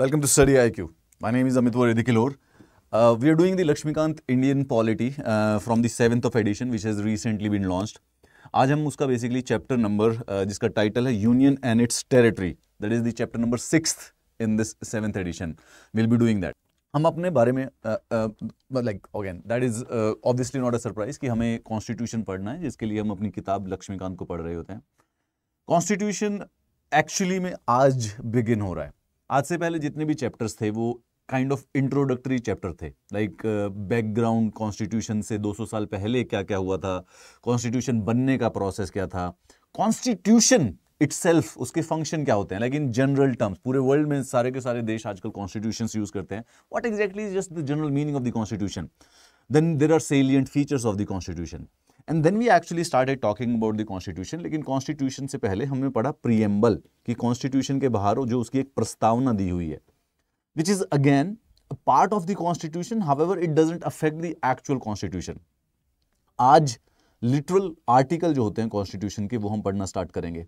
Welcome to Study IQ. My name is Amitwar Edikilor. Uh, we are doing the Lakshmikant Indian Polity uh, from the 7th of edition which has recently been launched. आज हम उसका basically chapter number जिसका title है union and its territory that is the chapter number six in this seventh edition will be doing that हम अपने बारे में like again that is obviously not a surprise कि हमें कॉन्स्टिट्यूशन पढ़ना है जिसके लिए हम अपनी किताब लक्ष्मीकांत को पढ़ रहे होते हैं कॉन्स्टिट्यूशन एक्चुअली में आज बिगिन हो रहा है आज से पहले जितने भी चैप्टर्स थे वो काइंड ऑफ इंट्रोडक्टरी चैप्टर थे लाइक बैकग्राउंड कॉन्स्टिट्यूशन से 200 साल पहले क्या क्या हुआ था कॉन्स्टिट्यूशन बनने का प्रोसेस क्या था कॉन्स्टिट्यूशन इट उसके फंक्शन क्या होते हैं लाइक इन जनरल टर्म्स पूरे वर्ल्ड में सारे के सारे देश आजकल कॉन्स्टिट्यूशन यूज करते हैं what exactly is just the general meaning of the constitution then there are salient features of the constitution and then we actually started talking about the constitution लेकिन कॉन्स्टिट्यूशन से पहले हमने पढ़ा प्रियम्बल कि constitution के बाहर जो उसकी एक प्रस्तावना दी हुई है which is again part of the constitution ever it doesn't affect the actual constitution आज लिटरल आर्टिकल जो होते हैं कॉन्स्टिट्यूशन के वो हम पढ़ना स्टार्ट करेंगे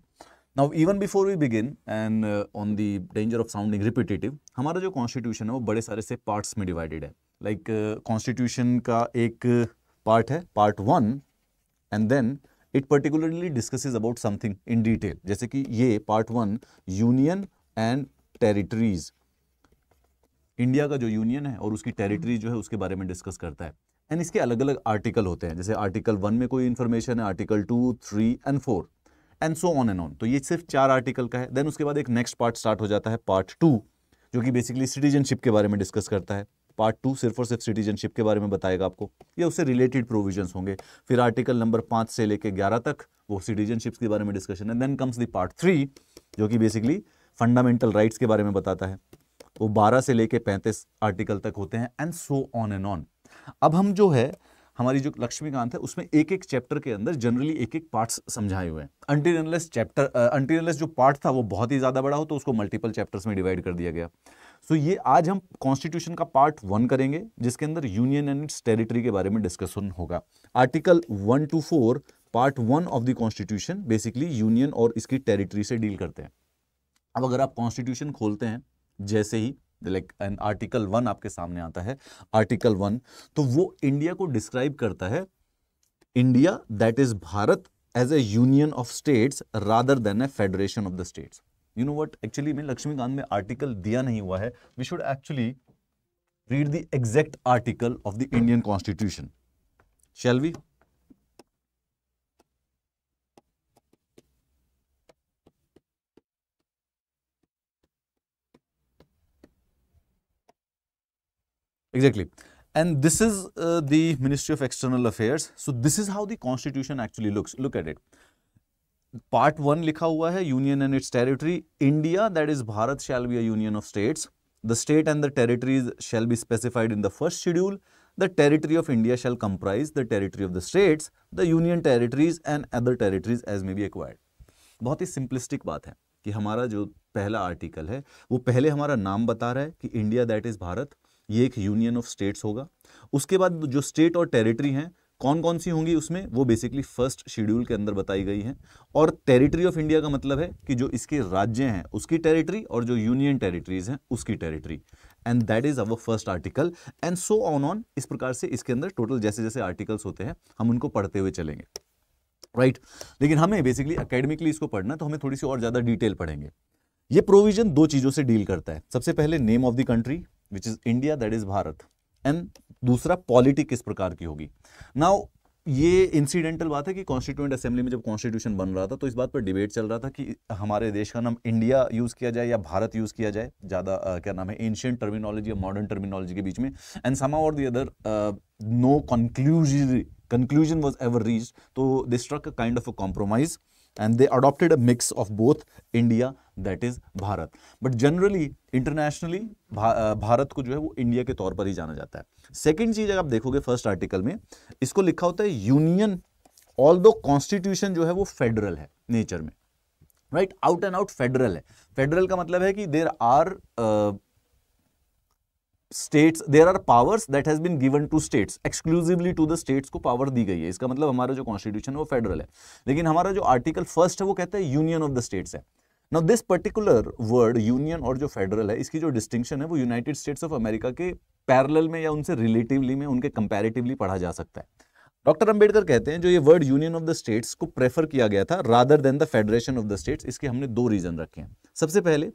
now even before we begin and on the danger of sounding repetitive हमारा जो कॉन्स्टिट्यूशन है वो बड़े सारे से पार्ट्स में डिवाइडेड है लाइक like, कॉन्स्टिट्यूशन uh, का एक पार्ट है part one and then it particularly discusses about something in detail जैसे कि ये part one union and territories India का जो यूनियन है और उसकी टेरिटरीज जो है उसके बारे में डिस्कस करता है एंड इसके अलग अलग आर्टिकल होते हैं जैसे आर्टिकल वन में कोई इन्फॉर्मेशन है article two three and four and so on and on तो ये सिर्फ चार आर्टिकल का है देन उसके बाद एक नेक्स्ट पार्ट स्टार्ट हो जाता है पार्ट टू जो कि बेसिकली सिटीजनशिप के बारे में डिस्कस करता है पार्ट टू सिर्फ और सिर्फ सिटीजनशिप के बारे में बताएगा आपको या उससे रिलेटेड प्रोविजंस होंगे फिर आर्टिकल नंबर पाँच से लेकर ग्यारह तक वो सिटीजनशिप के बारे में डिस्कशन है then comes the part three जो कि बेसिकली फंडामेंटल राइट्स के बारे में बताता है वो बारह से लेकर पैंतीस आर्टिकल तक होते हैं and so on and on अब हम जो है हमारी जो लक्ष्मीकांत है उसमें एक एक चैप्टर के अंदर जनरली एक एक पार्ट्स समझाए हुए हैं अंटीरियनलेस चैप्टर अंटीरियनलेस जो पार्ट था वो बहुत ही ज़्यादा बड़ा हो तो उसको मल्टीपल चैप्टर्स में डिवाइड कर दिया गया सो तो so, ये आज हम कॉन्स्टिट्यूशन का पार्ट वन करेंगे जिसके अंदर यूनियन एंड इट्स टेरिटरी के बारे में डिस्कशन होगा article one to four part one of the constitution basically union और इसकी टेरिटरी से डील करते हैं अब अगर आप कॉन्स्टिट्यूशन खोलते हैं जैसे ही लाइक एन आर्टिकल वन आपके सामने आता है आर्टिकल वन तो वो इंडिया को डिस्क्राइब करता है India that is Bharat as a union of states rather than a federation of the states you know what actually में लक्ष्मीकांत में आर्टिकल दिया नहीं हुआ है we should actually read the exact article of the Indian constitution shall we exactly and this is uh, the ministry of external affairs so this is how the constitution actually looks look at it part one लिखा हुआ है union and its territory India that is Bharat shall be union of states the state and the territories shall be specified in the first schedule the territory of India shall comprise the territory of the states the union territories and other territories as may be acquired बहुत ही simplistic बात है कि हमारा जो पहला article है वो पहले हमारा नाम बता रहा है कि इंडिया दैट इज भारत ये एक यूनियन ऑफ स्टेट्स होगा उसके बाद जो स्टेट और टेरिटरी हैं कौन कौन सी होंगी उसमें वो बेसिकली फर्स्ट शेड्यूल के अंदर बताई गई है और टेरिटरी ऑफ इंडिया का मतलब है कि जो इसके राज्य हैं उसकी टेरिटरी और जो यूनियन टेरिटरीज हैं उसकी territory and that is our first article and so on on इस प्रकार से इसके अंदर टोटल जैसे जैसे आर्टिकल्स होते हैं हम उनको पढ़ते हुए चलेंगे राइट right. लेकिन हमें बेसिकली अकेडमिकली इसको पढ़ना तो हमें थोड़ी सी और ज़्यादा डिटेल पढ़ेंगे ये प्रोविजन दो चीज़ों से डील करता है सबसे पहले name of the country which is India that is Bharat and दूसरा पॉलिटी किस प्रकार की होगी नाउ ये इंसिडेंटल बात है कि कॉन्स्टिट्यूंट असेंबली में जब कॉन्स्टिट्यूशन बन रहा था तो इस बात पर डिबेट चल रहा था कि हमारे देश का नाम इंडिया यूज़ किया जाए या भारत यूज़ किया जाए ज़्यादा क्या नाम है एंशियंट टर्मिनोलॉजी या मॉडर्न टर्मिनोलॉजी के बीच में एंड समा और the other no conclude conclusion was ever reach तो this struck kind of a compromise and they adopted a mix of both India that is Bharat but generally internationally Bharat को जो है वो इंडिया के तौर पर ही जाना जाता है सेकेंड चीज़ अगर आप देखोगे फर्स्ट आर्टिकल में इसको लिखा होता है यूनियन ऑल दो कॉन्स्टिट्यूशन जो है वो फेडरल है नेचर में right out and out federal है फेडरल का मतलब है कि there are states there are powers that has been given to states exclusively to the states को पावर दी गई है इसका मतलब हमारा जो कॉन्स्टिट्यूशन है वो फेडरल है लेकिन हमारा जो आर्टिकल फर्स्ट है वो कहता है यूनियन ऑफ द स्टेट्स है now this particular word union और जो फेडरल है इसकी जो डिस्टिंक्शन है वो यूनाइटेड स्टेट्स ऑफ अमेरिका के पैरल में या उनसे रिलेटिवली में उनके कंपेरेटिवली पढ़ा जा सकता है डॉक्टर अंबेडकर कहते हैं जो ये word union of the states को प्रेफर किया गया था rather than the federation of the states इसके हमने दो रीजन रखे हैं सबसे पहले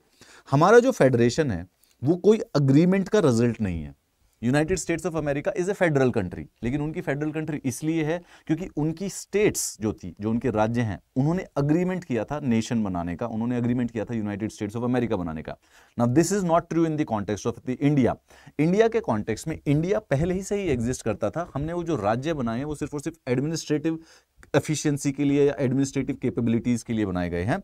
हमारा जो फेडरेशन है वो कोई अग्रीमेंट का रिजल्ट नहीं है United States of America is a federal country लेकिन उनकी फेडरल कंट्री इसलिए है क्योंकि उनकी स्टेट्स जो थी जो उनके राज्य हैं उन्होंने अग्रीमेंट किया था नेशन बनाने का उन्होंने अग्रीमेंट किया था यूनाइटेड स्टेट्स ऑफ अमेरिका बनाने का ना this is not true in the context of the India India के कॉन्टेक्स्ट में इंडिया पहले ही से ही एग्जिस्ट करता था हमने वो जो राज्य बनाए हैं वो सिर्फ और सिर्फ एडमिनिस्ट्रेटिव एफिशियंसी के लिए या एडमिनिस्ट्रेटिव केपेबिलिटीज के लिए बनाए गए हैं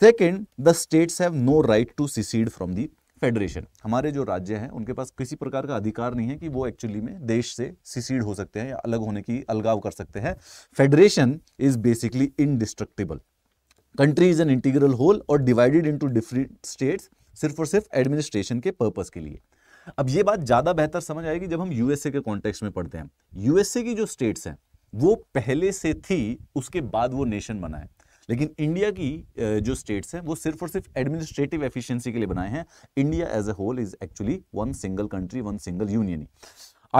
second the states have no right to secede from the federation हमारे जो राज्य हैं उनके पास किसी प्रकार का अधिकार नहीं है कि वो एक्चुअली में देश से सीसीड हो सकते हैं या अलग होने की अलगाव कर सकते हैं federation is basically indestructible country is an integral whole और डिवाइडेड इनटू डिफरेंट स्टेट्स सिर्फ और सिर्फ एडमिनिस्ट्रेशन के पर्पज के लिए अब ये बात ज़्यादा बेहतर समझ आएगी जब हम यूएसए के कॉन्टेक्स्ट में पढ़ते हैं यूएसए की जो स्टेट्स हैं वो पहले से थी उसके बाद वो नेशन बना है लेकिन इंडिया की जो स्टेट्स हैं वो सिर्फ और सिर्फ एडमिनिस्ट्रेटिव एफिशिएंसी के लिए बनाए हैं India as a whole is actually one single country one single union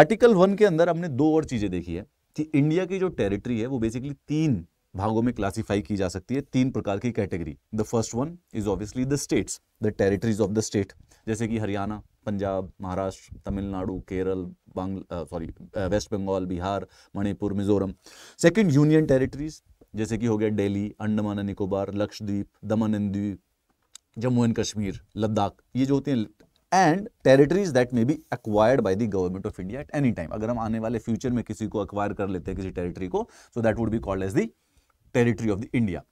article one के अंदर हमने दो और चीज़ें देखी है कि इंडिया की जो टेरिटरी है वो बेसिकली तीन भागों में क्लासिफाई की जा सकती है तीन प्रकार की category the first one is obviously the states the territories of the state जैसे कि Haryana Punjab Maharashtra Tamil Nadu Kerala Bangla sorry West Bengal Bihar Manipur Mizoram second union territories जैसे कि हो गया डेली अंडमान निकोबार लक्षद्वीप दमन द्वीप जम्मू एंड कश्मीर लद्दाख ये जो होते हैं and territories that may be acquired by the government of India at any time अगर हम आने वाले फ्यूचर में किसी को अक्वायर कर लेते हैं किसी टेरिटरी को so that would be called as the territory of the India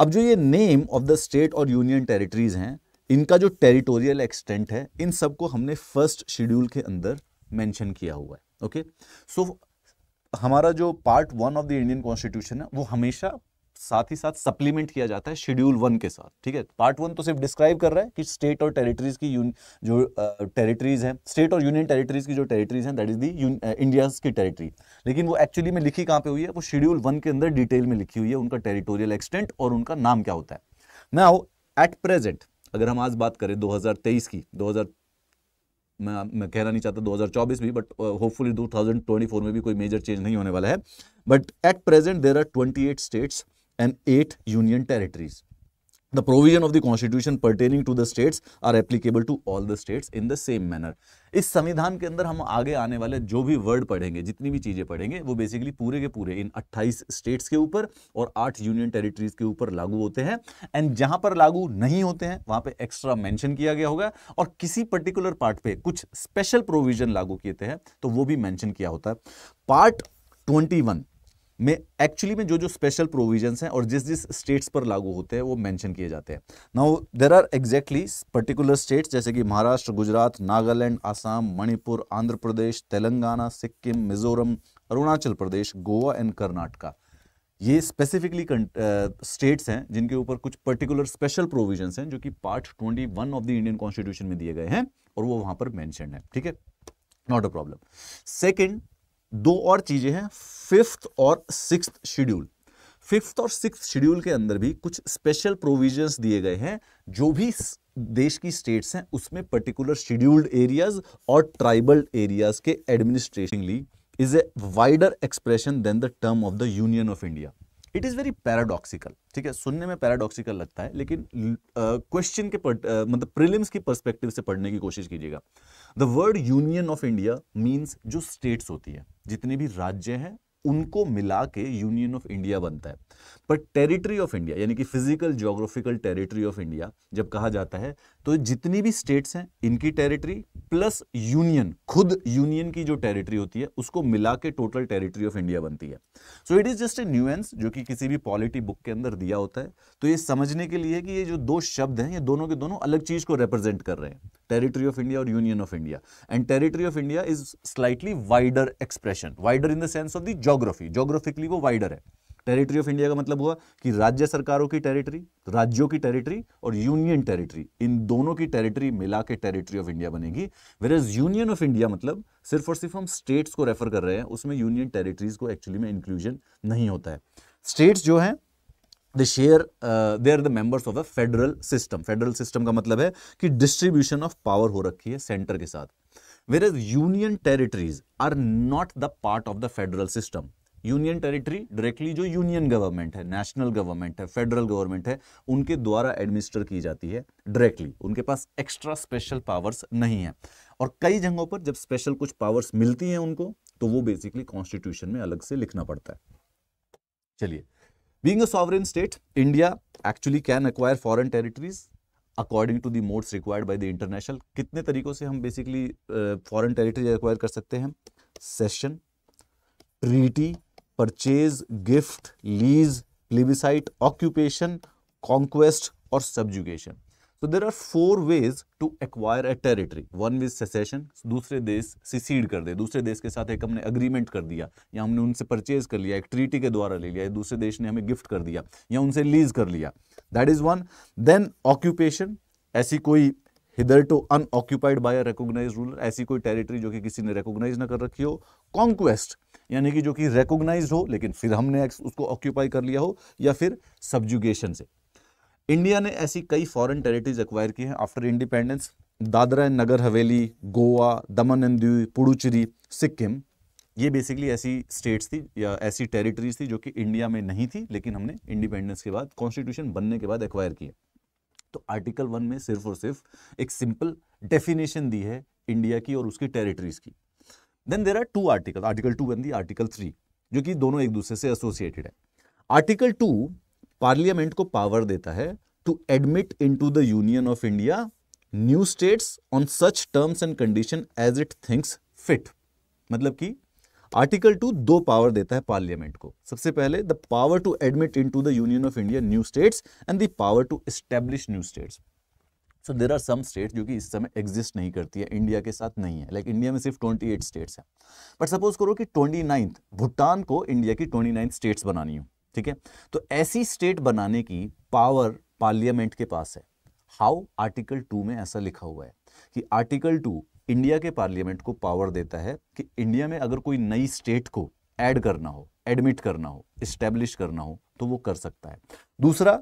अब जो ये नेम ऑफ द स्टेट और यूनियन टेरिटरीज हैं इनका जो टेरिटोरियल एक्सटेंट है इन सबको हमने फर्स्ट शेड्यूल के अंदर मैंशन किया हुआ है ओके सो हमारा जो part one of the Indian constitution है वो हमेशा साथ ही साथ सप्लीमेंट किया जाता है शेड्यूल वन के साथ ठीक है पार्ट वन तो सिर्फ डिस्क्राइब कर रहा है कि स्टेट और टेरिटरीज की जो टेरिटरीज हैं स्टेट और यूनियन टेरिटरीज की जो टेरिटरीज हैं दैट इज दी इंडिया की टेरिटरी लेकिन वो एक्चुअली में लिखी कहाँ पे हुई है वो शेड्यूल वन के अंदर डिटेल में लिखी हुई है उनका टेरिटोरियल एक्सटेंट और उनका नाम क्या होता है ना एट प्रेजेंट अगर हम आज बात करें दो की दो मैं मैं कहना नहीं चाहता 2024 भी बट होपफुली 2024 में भी कोई मेजर चेंज नहीं होने वाला है but at present there are 28 states and eight union territories the provision of the constitution pertaining to the states are applicable to all the states in the same manner इस संविधान के अंदर हम आगे आने वाले जो भी वर्ड पढ़ेंगे जितनी भी चीजें पढ़ेंगे वो बेसिकली पूरे के पूरे इन 28 स्टेट्स के ऊपर और 8 यूनियन टेरिटरीज के ऊपर लागू होते हैं एंड जहां पर लागू नहीं होते हैं वहां पे एक्स्ट्रा मेंशन किया गया होगा और किसी पर्टिकुलर पार्ट पे कुछ स्पेशल प्रोविजन लागू किए थे तो वो भी मैंशन किया होता है पार्ट ट्वेंटी में एक्चुअली में जो जो स्पेशल प्रोविजंस हैं और जिस जिस स्टेट्स पर लागू होते हैं वो मेंशन किए जाते हैं now there are exactly particular states जैसे कि महाराष्ट्र गुजरात नागालैंड आसाम मणिपुर आंध्र प्रदेश तेलंगाना सिक्किम मिजोरम अरुणाचल प्रदेश गोवा एंड कर्नाटका ये स्पेसिफिकली स्टेट्स uh, हैं जिनके ऊपर कुछ पर्टिकुलर स्पेशल प्रोविजंस हैं जो कि part one of the Indian constitution में दिए गए हैं और वो वहां पर मैंशन है ठीक है नॉट अ प्रॉब्लम सेकेंड दो और चीजें हैं फिफ्थ और सिक्स शेड्यूल फिफ्थ और सिक्स शेड्यूल के अंदर भी कुछ स्पेशल प्रोविजंस दिए गए हैं जो भी देश की स्टेट्स हैं उसमें पर्टिकुलर शेड्यूल्ड एरियाज और ट्राइबल एरियाज के administratively is a wider expression than the term of the union of India it is very paradoxical ठीक है सुनने में पैराडॉक्सिकल लगता है लेकिन क्वेश्चन uh, के uh, मतलब प्रिलिम्स की परस्पेक्टिव से पढ़ने की कोशिश कीजिएगा the word union of India means जो स्टेट्स होती है जितने भी राज्य हैं उनको मिला के यूनियन ऑफ इंडिया बनता है पर टेरिटरी ऑफ इंडिया यानी कि physical geographical territory of India जब कहा जाता है तो जितनी भी स्टेट्स हैं इनकी टेरिटरी प्लस यूनियन खुद यूनियन की जो टेरिटरी होती है उसको मिला के टोटल टेरिटरी ऑफ इंडिया बनती है so it is just a nuance जो कि किसी भी पॉलिटी बुक के अंदर दिया होता है तो ये समझने के लिए कि ये जो दो शब्द हैं ये दोनों के दोनों अलग चीज को रिप्रेजेंट कर रहे हैं टेरिटरी ऑफ इंडिया और union of India and territory of India is slightly wider expression wider in the sense of the जो जोग्राफी जोग्राफिकली वो वाइडर है टेरिटरी ऑफ इंडिया का मतलब हुआ कि राज्य सरकारों की टेरिटरी राज्यों की टेरिटरी और यूनियन टेरिटरी इन दोनों की टेरिटरी मिला के टेरिटरी ऑफ इंडिया बनेगी whereas union of India मतलब सिर्फ और सिर्फ हम स्टेट्स को रेफर कर रहे हैं उसमें यूनियन टेरिटरीज को एक्चुअली में इंक्लूजन नहीं होता है स्टेट्स जो हैं the share they are the members of a federal system federal system का मतलब है कि डिस्ट्रीब्यूशन ऑफ पावर हो रखी है सेंटर के साथ whereas union territories are not the part of the federal system union territory directly जो यूनियन गवर्नमेंट है नेशनल गवर्नमेंट है फेडरल गवर्नमेंट है उनके द्वारा एडमिनिस्टर की जाती है डायरेक्टली उनके पास एक्स्ट्रा स्पेशल पावर्स नहीं है और कई जगहों पर जब स्पेशल कुछ पावर्स मिलती हैं उनको तो वो बेसिकली कॉन्स्टिट्यूशन में अलग से लिखना पड़ता है चलिए being a state India actually can acquire foreign territories according to the modes required by the international कितने तरीकों से हम बेसिकली फॉरन टेरिटरी एक्वायर कर सकते हैं cession treaty purchase gift lease plebiscite occupation conquest और subjugation So there are four ways to acquire a territory one viz secession, दूसरे देश secede कर दे दूसरे देश के साथ एक हमने अग्रीमेंट कर दिया या हमने उनसे परचेज कर लिया एक ट्रीटी के द्वारा ले लिया दूसरे देश ने हमें गिफ्ट कर दिया या उनसे लीज कर लिया that is one then occupation ऐसी कोई hitherto unoccupied by recognized ruler ऐसी कोई टेरिटरी जो कि किसी ने रेकोगनाइज ना कर रखी हो कॉन्क्वेस्ट यानी कि जो कि रेकोगनाइज हो लेकिन फिर हमने उसको ऑक्यूपाई कर लिया हो या फिर सब्जुगेशन से इंडिया ने ऐसी कई फॉरेन टेरिटरीज एक्वायर की हैं after independence Dadra and Nagar Haveli Goa दमन एंड दीव पुडुचेरी सिक्किम ये बेसिकली ऐसी स्टेट्स थी या ऐसी टेरिटरीज थी जो कि इंडिया में नहीं थी लेकिन हमने इंडिपेंडेंस के बाद कॉन्स्टिट्यूशन बनने के बाद एक्वायर की है तो आर्टिकल वन में सिर्फ और सिर्फ एक सिंपल डेफिनेशन दी है इंडिया की और उसकी टेरिटरीज की then there are two article article two and the article three जो कि दोनों एक दूसरे से एसोसिएटेड है आर्टिकल टू पार्लियामेंट को पावर देता है to admit into the union of India new states on such terms and condition as it thinks fit मतलब कि आर्टिकल टू दो पावर देता है पार्लियामेंट को सबसे पहले the power to admit into the union of India new states and the power to establish new states so there are some states जो कि इस समय एग्जिस्ट नहीं करती है इंडिया के साथ नहीं है लाइक like, इंडिया में सिर्फ 28 स्टेट्स हैं बट सपोज करो कि ट्वेंटी भूटान को इंडिया की ट्वेंटी स्टेट्स बनानी हो ठीक है तो ऐसी स्टेट बनाने की पावर पार्लियामेंट के पास है हाउ आर्टिकल टू में ऐसा लिखा हुआ है कि आर्टिकल टू इंडिया के पार्लियामेंट को पावर देता है कि इंडिया में अगर कोई नई स्टेट को ऐड करना हो एडमिट करना हो इस्टेब्लिश करना हो तो वो कर सकता है दूसरा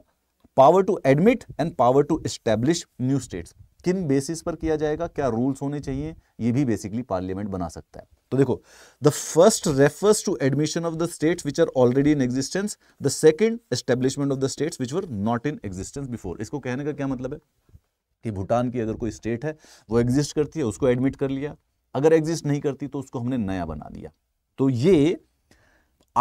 power to admit and power to establish new states किन बेसिस पर किया जाएगा क्या रूल्स होने चाहिए ये भी बेसिकली पार्लियामेंट बना सकता है तो देखो the first refers to admission of the state which are already in existence the second establishment of the state which were not in existence before इसको कहने का क्या मतलब है कि भूटान की अगर कोई स्टेट है वो एग्जिस्ट करती है उसको एडमिट कर लिया अगर एग्जिस्ट नहीं करती तो उसको हमने नया बना दिया तो ये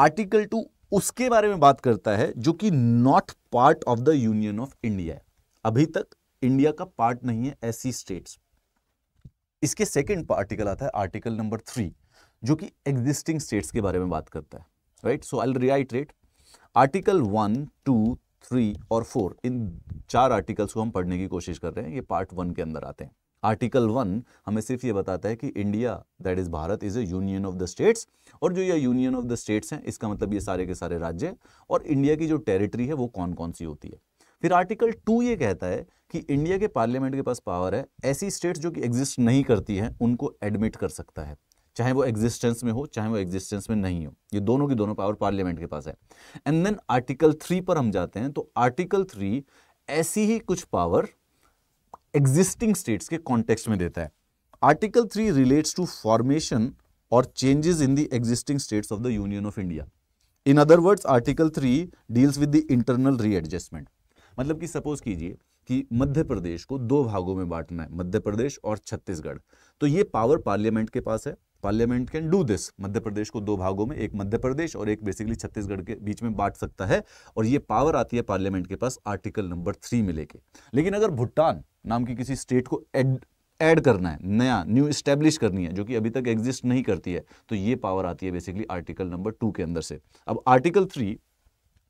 आर्टिकल टू उसके बारे में बात करता है जो कि not part of the union of India है अभी तक इंडिया का पार्ट नहीं है ऐसी स्टेट्स इसके सेकंड आर्टिकल आता है आर्टिकल नंबर थ्री जो कि एग्जिस्टिंग स्टेट्स के बारे में बात करता है right so I reiterate article one two three और फोर इन चार आर्टिकल्स को हम पढ़ने की कोशिश कर रहे हैं ये पार्ट वन के अंदर आते हैं आर्टिकल वन हमें सिर्फ ये बताता है कि India that is Bharat is a union of the states और जो ये यूनियन ऑफ द स्टेट्स हैं इसका मतलब ये सारे के सारे राज्य और इंडिया की जो टेरिटरी है वो कौन कौन सी होती है फिर आर्टिकल टू ये कहता है कि इंडिया के पार्लियामेंट के पास पावर है ऐसी स्टेट्स जो कि एग्जिस्ट नहीं करती हैं उनको एडमिट कर सकता है चाहे वो एग्जिस्टेंस में हो चाहे वो एग्जिस्टेंस में नहीं हो ये दोनों की दोनों पावर पार्लियामेंट के पास है एंड देन आर्टिकल थ्री पर हम जाते हैं तो आर्टिकल थ्री ऐसी ही कुछ पावर एग्जिस्टिंग स्टेट्स के कॉन्टेक्स्ट में देता है article three relates to formation और changes in the existing states of the union of India in other words article three deals with the internal readjustment मतलब कि सपोज कीजिए कि मध्य प्रदेश को दो भागों में बांटना है मध्य प्रदेश और छत्तीसगढ़ तो ये पावर पार्लियामेंट के पास है parliament can do this Madhya Pradesh को दो भागों में एक मध्य प्रदेश और एक बेसिकली छत्तीसगढ़ के बीच में बांट सकता है और ये पावर आती है पार्लियामेंट के पास आर्टिकल नंबर थ्री में लेके लेकिन अगर भूटान नाम की किसी स्टेट को एड करना है नया न्यू स्टैब्लिश करनी है जो कि अभी तक एग्जिस्ट नहीं करती है तो ये पावर आती है बेसिकली आर्टिकल नंबर टू के अंदर से अब आर्टिकल थ्री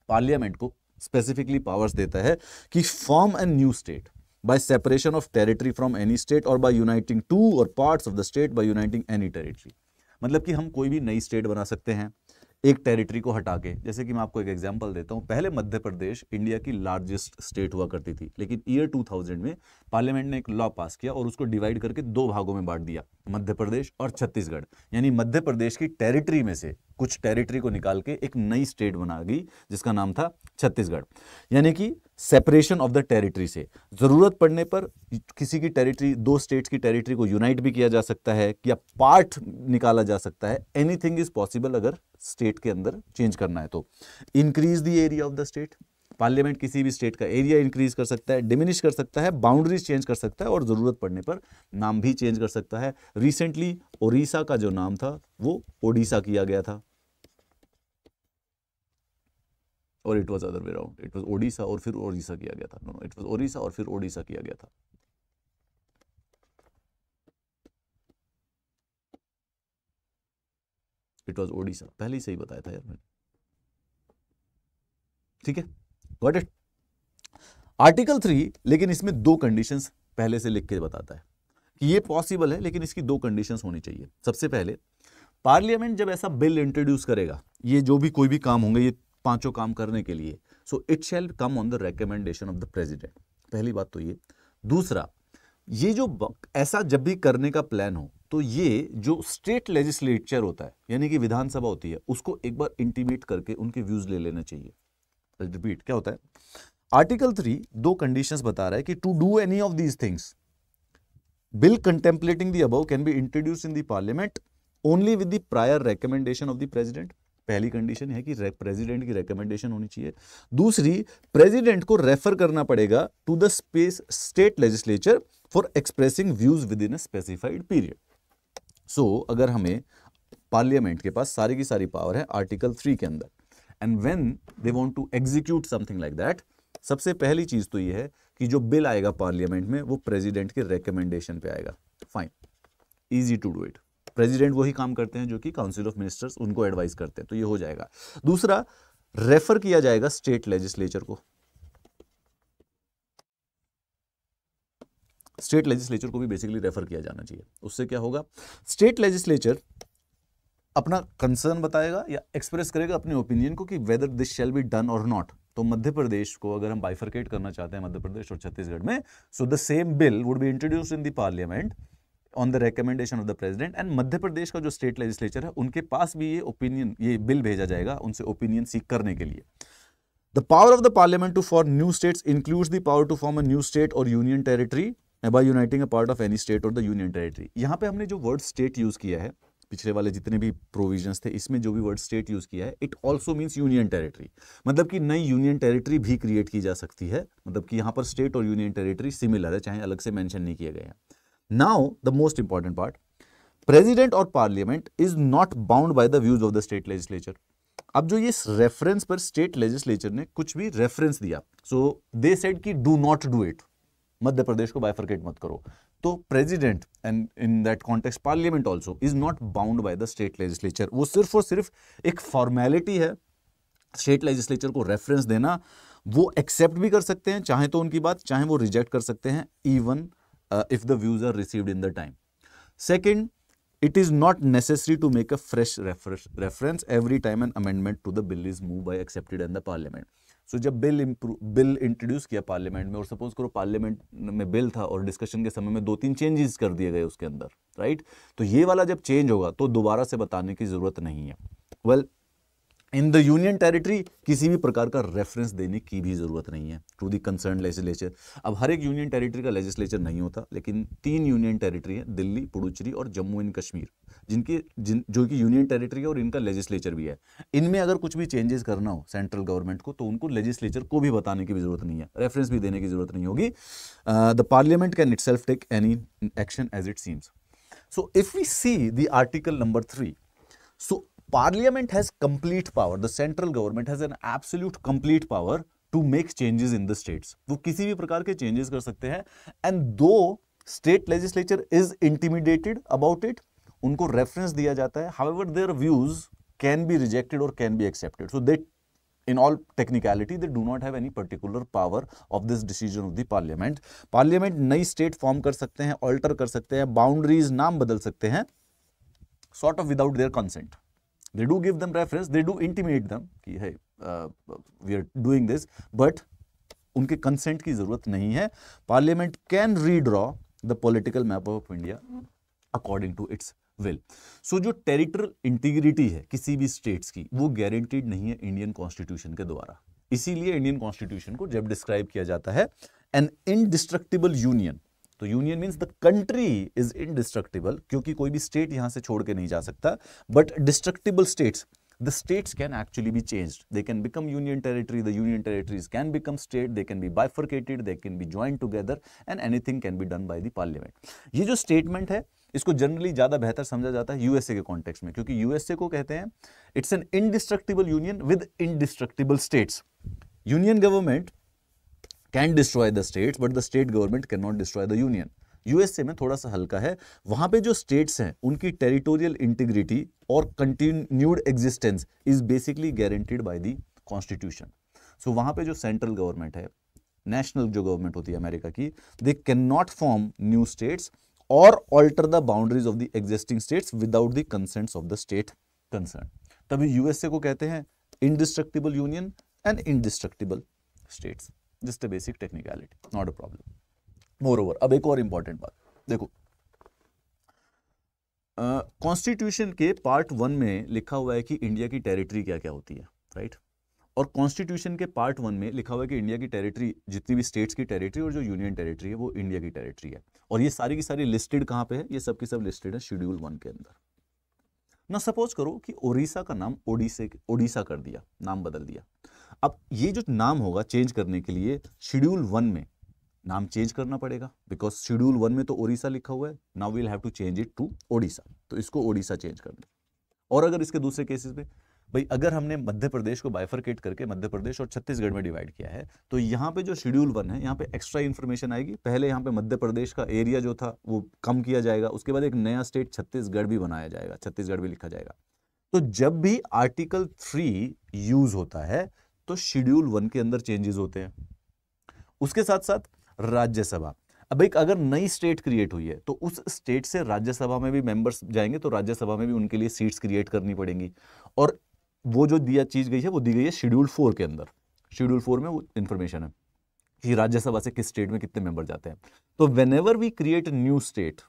पार्लियामेंट को स्पेसिफिकली पावर्स देता है कि form a new state by separation of territory from any state और बाय यूनाइटिंग टू और parts of the state by uniting any territory मतलब कि हम कोई भी नई स्टेट बना सकते हैं एक टेरिटरी को हटा के जैसे कि मैं आपको एक एग्जांपल देता हूँ पहले मध्य प्रदेश इंडिया की लार्जेस्ट स्टेट हुआ करती थी लेकिन ईयर 2000 में पार्लियामेंट ने एक लॉ पास किया और उसको डिवाइड करके दो भागों में बांट दिया मध्य प्रदेश और छत्तीसगढ़ यानी मध्य प्रदेश की टेरिटरी में से कुछ टेरिटरी को निकाल के एक नई स्टेट बना गई जिसका नाम था छत्तीसगढ़ यानी कि सेपरेशन ऑफ द टेरिटरी से ज़रूरत पड़ने पर किसी की टेरिटरी दो स्टेट्स की टेरिटरी को यूनाइट भी किया जा सकता है या पार्ट निकाला जा सकता है एनीथिंग इज पॉसिबल अगर स्टेट के अंदर चेंज करना है तो increase the area of the state parliament किसी भी स्टेट का एरिया इंक्रीज कर सकता है डिमिनिश कर सकता है बाउंड्रीज चेंज कर सकता है और ज़रूरत पड़ने पर नाम भी चेंज कर सकता है रिसेंटली ओडिशा का जो नाम था वो ओडिशा किया गया था और it was other way round it was Odisha और फिर ओडिशा किया गया था no no it was Odisha और फिर ओडिशा किया गया था इट वॉज ओडिशा पहले ही सही बताया था यार मैंने ठीक है गॉट इट आर्टिकल थ्री लेकिन इसमें दो कंडीशन पहले से लिख के बताता है कि ये पॉसिबल है लेकिन इसकी दो कंडीशन होनी चाहिए सबसे पहले पार्लियामेंट जब ऐसा बिल इंट्रोड्यूस करेगा ये जो भी कोई भी काम होंगे ये पांचों काम करने के लिए so it shall come on the recommendation of the president पहली बात तो ये दूसरा ये जो ऐसा जब भी करने का प्लान हो तो ये जो स्टेट लेजिस्लेचर होता है यानी कि विधानसभा होती है उसको एक बार इंटीमेट करके उनके व्यूज ले लेना चाहिए रिपीट क्या होता है आर्टिकल थ्री दो कंडीशंस बता रहा है कि to do any of these things bill contemplating the above can be introduced in the parliament only with the prior recommendation of the president पहली कंडीशन है कि प्रेसिडेंट की रिकमेंडेशन होनी चाहिए दूसरी प्रेसिडेंट को रेफर करना पड़ेगा to the space state legislature for expressing views within specified period so अगर हमें पार्लियामेंट के पास सारी की सारी पावर है आर्टिकल थ्री के अंदर and when they want to execute something like that सबसे पहली चीज तो यह है कि जो बिल आएगा पार्लियामेंट में वो प्रेजिडेंट के रिकमेंडेशन पे आएगा fine easy to do it president वही काम करते हैं जो कि काउंसिल ऑफ मिनिस्टर्स उनको एडवाइस करते हैं तो ये हो जाएगा दूसरा रेफर किया जाएगा स्टेट लेजिस्लेचर को स्टेट लेजिस्लेचर को भी बेसिकली रेफर किया जाना चाहिए उससे क्या होगा स्टेट लेजिस्लेचर अपना कंसर्न बताएगा या एक्सप्रेस करेगा अपने ओपिनियन को कि whether this shall be done और नॉट तो मध्य प्रदेश को अगर हम बाइफरकेट करना चाहते हैं मध्य प्रदेश और छत्तीसगढ़ में so the same bill would be introduced in the parliament on the recommendation of the president and Madhya Pradesh का जो स्टेट लेजिस्लेचर है उनके पास भी ये ओपिनियन ये बिल भेजा जाएगा उनसे ओपिनियन सीख करने के लिए the power of the parliament to for new states include the power to form a new state और union territory by uniting a part of any state और द यूनियन टेरिटरी यहाँ पे हमने जो वर्ड स्टेट यूज किया है पिछले वाले जितने भी प्रोविजंस थे इसमें जो भी वर्ड स्टेट यूज किया है it also means union territory मतलब कि नई यूनियन टेरिटरी भी क्रिएट की जा सकती है मतलब कि यहाँ पर स्टेट और यूनियन टेरिटरी सिमिलर है चाहे अलग से मैंशन नहीं किया गया है Now, the most important part, president or parliament is not bound by the views of the state legislature. अब जो ये रेफरेंस पर स्टेट लेजिस्लेचर ने कुछ भी रेफरेंस दिया सो दे सेड कि do not do it Madhya Pradesh को बायफर्केट मत करो तो president and in that context parliament also is not bound by the state legislature वो सिर्फ और सिर्फ एक फॉर्मेलिटी है स्टेट लेजिस्लेचर को रेफरेंस देना वो एक्सेप्ट भी कर सकते हैं चाहे तो उनकी बात चाहे वो रिजेक्ट कर सकते हैं even uh, if the views are received in the time. Second, it is not necessary to make a fresh reference every time an amendment to the bill is moved by accepted in the parliament. So so, जब bill bill introduce किया parliament में और suppose करो parliament में bill था और discussion के समय में दो तीन चेंजेस कर दिए गए उसके अंदर राइट right? तो ये वाला जब चेंज होगा तो दोबारा से बताने की ज़रूरत नहीं है well well, in the union territory किसी भी प्रकार का रेफरेंस देने की भी ज़रूरत नहीं है टू दी कंसर्न लेजिस्लेचर अब हर एक यूनियन टेरिटरी का लेजिस्लेचर नहीं होता लेकिन तीन यूनियन टेरिटरी हैं दिल्ली पुडुचेरी और जम्मू एंड कश्मीर जिनकी जिन जो कि यूनियन टेरिटरी है और इनका लेजिस्लेचर भी है इनमें अगर कुछ भी चेंजेस करना हो सेंट्रल गवर्नमेंट को तो उनको लेजिस्लेचर को भी बताने की भी ज़रूरत नहीं है रेफरेंस भी देने की ज़रूरत नहीं होगी the parliament can itself take any action as it seems so if we see the article number three so parliament has complete power the central government has an absolute complete power to make changes in the states वो किसी भी प्रकार के changes कर सकते हैं and though state legislature is intimidated about it उनको reference दिया जाता है however their views can be rejected or can be accepted so they in all technicality they do not have any particular power of this decision of the parliament parliament नई state form कर सकते हैं alter कर सकते हैं boundaries नाम बदल सकते हैं sort of without their consent They do give them reference, they do intimate them कि hey, uh, we are doing this, but उनके कंसेंट की ज़रूरत नहीं है parliament can redraw the political map of India according to its will so जो territorial integrity है किसी भी स्टेट्स की वो गारंटीड नहीं है इंडियन कॉन्स्टिट्यूशन के द्वारा इसीलिए इंडियन कॉन्स्टिट्यूशन को जब डिस्क्राइब किया जाता है एन इनडिस्ट्रक्टिबल यूनियन तो union means the country is indestructible क्योंकि कोई भी स्टेट यहां से छोड़ के नहीं जा सकता but destructible states the states can actually be change they can become union territory the union territories can become state they can be bifurcated they can be join together and anything can be done by the parliament ये जो statement है इसको generally ज्यादा बेहतर समझा जाता है USA के कॉन्टेक्स्ट में क्योंकि यूएसए को कहते हैं it's an indestructible union with indestructible states union government can destroy the states but the state government can not destroy the union USA में थोड़ा सा हल्का है वहां पे जो स्टेट्स हैं उनकी टेरिटोरियल इंटीग्रिटी और continued existence is basically guaranteed by the constitution so वहां पे जो सेंट्रल गवर्नमेंट है नेशनल जो गवर्नमेंट होती है अमेरिका की they can not form new states और alter the boundaries of the existing states without the consents of the state concern तभी यूएसए को कहते हैं indestructible union and indestructible states just a basic technicality not a problem moreover अब एक और important बात देखो कॉन्स्टिट्यूशन uh, के पार्ट वन में लिखा हुआ है कि इंडिया की टेरिटरी क्या क्या होती है राइट right? और कॉन्स्टिट्यूशन के पार्ट वन में लिखा हुआ है कि इंडिया की टेरिटरी जितनी भी स्टेट्स की टेरिटरी और जो यूनियन टेरिटरी है वो इंडिया की टेरिटरी है और ये सारी की सारी लिस्टेड कहाँ पे है ये सब की सब लिस्टेड है शेड्यूल वन के अंदर ना सपोज करो कि ओडिशा का नाम ओडिशा ओडिशा कर दिया नाम बदल दिया अब ये जो नाम होगा चेंज करने के लिए शेड्यूल वन में नाम चेंज करना पड़ेगा बिकॉज शेड्यूल वन में तो ओडिशा लिखा हुआ है now we'll have to change it to Odisha तो इसको ओडिशा चेंज कर दें और अगर इसके दूसरे केसेस में भाई अगर हमने मध्य प्रदेश को बाइफरकेट करके मध्य प्रदेश और छत्तीसगढ़ में डिवाइड किया है तो यहाँ पे जो शेड्यूल वन है यहाँ पे एक्स्ट्रा इन्फॉर्मेशन आएगी पहले यहाँ पे मध्य प्रदेश का एरिया जो था वो कम किया जाएगा उसके बाद एक नया स्टेट छत्तीसगढ़ भी बनाया जाएगा छत्तीसगढ़ भी लिखा जाएगा तो जब भी आर्टिकल थ्री यूज होता है तो शेड्यूल वन के अंदर चेंजेस होते हैं उसके साथ साथ राज्यसभा अब एक अगर नई स्टेट क्रिएट हुई है तो उस स्टेट से राज्यसभा में भी मेंबर्स जाएंगे तो राज्यसभा में भी उनके लिए सीट्स क्रिएट करनी पड़ेंगी और वो जो दिया चीज़ गई है वो दी गई है शेड्यूल फोर के अंदर शेड्यूल फोर में वो इंफॉर्मेशन है कि राज्यसभा से किस स्टेट में कितने मेंबर जाते हैं तो whenever we create new state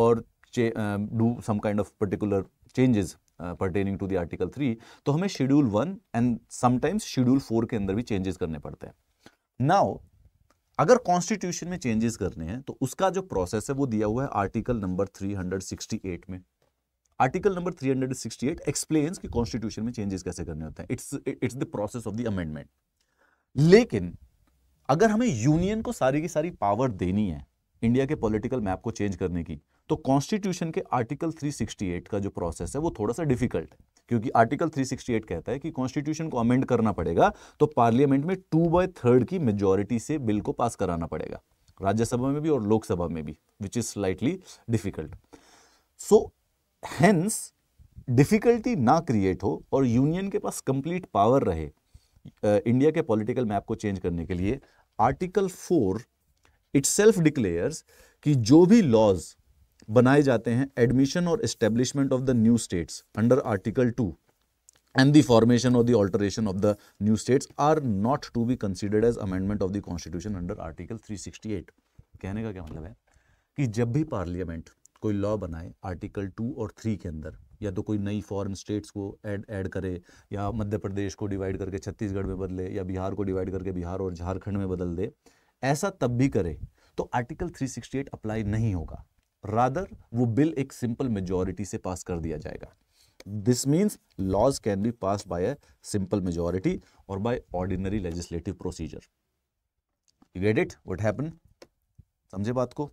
और do some kind of particular changes pertaining to the article three तो हमें schedule one and sometimes schedule four के अंदर भी चेंजेस करने पड़ते हैं नाउ अगर कॉन्स्टिट्यूशन में चेंजेस करने हैं तो उसका जो प्रोसेस है वो दिया हुआ है आर्टिकल नंबर 368 में आर्टिकल नंबर 368 एक्सप्लेन्स कि कॉन्स्टिट्यूशन में चेंजेस कैसे करने होते हैं it's it's the process of the amendment लेकिन अगर हमें यूनियन को सारी की सारी पावर देनी है इंडिया के पॉलिटिकल मैप को चेंज करने की तो कॉन्स्टिट्यूशन के आर्टिकल 368 का जो प्रोसेस है वो थोड़ा सा डिफिकल्ट है क्योंकि आर्टिकल 368 कहता है कि कॉन्स्टिट्यूशन को अमेंड करना पड़ेगा तो पार्लियामेंट में टू बाय थर्ड की मेजोरिटी से बिल को पास कराना पड़ेगा राज्यसभा में भी और लोकसभा में भी which is slightly difficult so hence difficulty ना क्रिएट हो और यूनियन के पास कंप्लीट पावर रहे इंडिया के पॉलिटिकल मैप को चेंज करने के लिए article four it self declares कि जो भी लॉज बनाए जाते हैं एडमिशन और establishment of the new states under article two and the formation और the alteration of the new states are not to be considered as amendment of the constitution under article 368 कहने का क्या मतलब है कि जब भी पार्लियामेंट कोई लॉ बनाए आर्टिकल टू और थ्री के अंदर या तो कोई नई फॉरेन स्टेट्स को ऐड ऐड करे या मध्य प्रदेश को डिवाइड करके छत्तीसगढ़ में बदले या बिहार को डिवाइड करके बिहार और झारखंड में बदल दे ऐसा तब भी करे तो आर्टिकल 368 अप्लाई नहीं होगा रादर वो बिल एक सिंपल मेजोरिटी से पास कर दिया जाएगा this means laws can be pass by a simple majority और by ordinary legislative procedure you get it what happen समझे बात को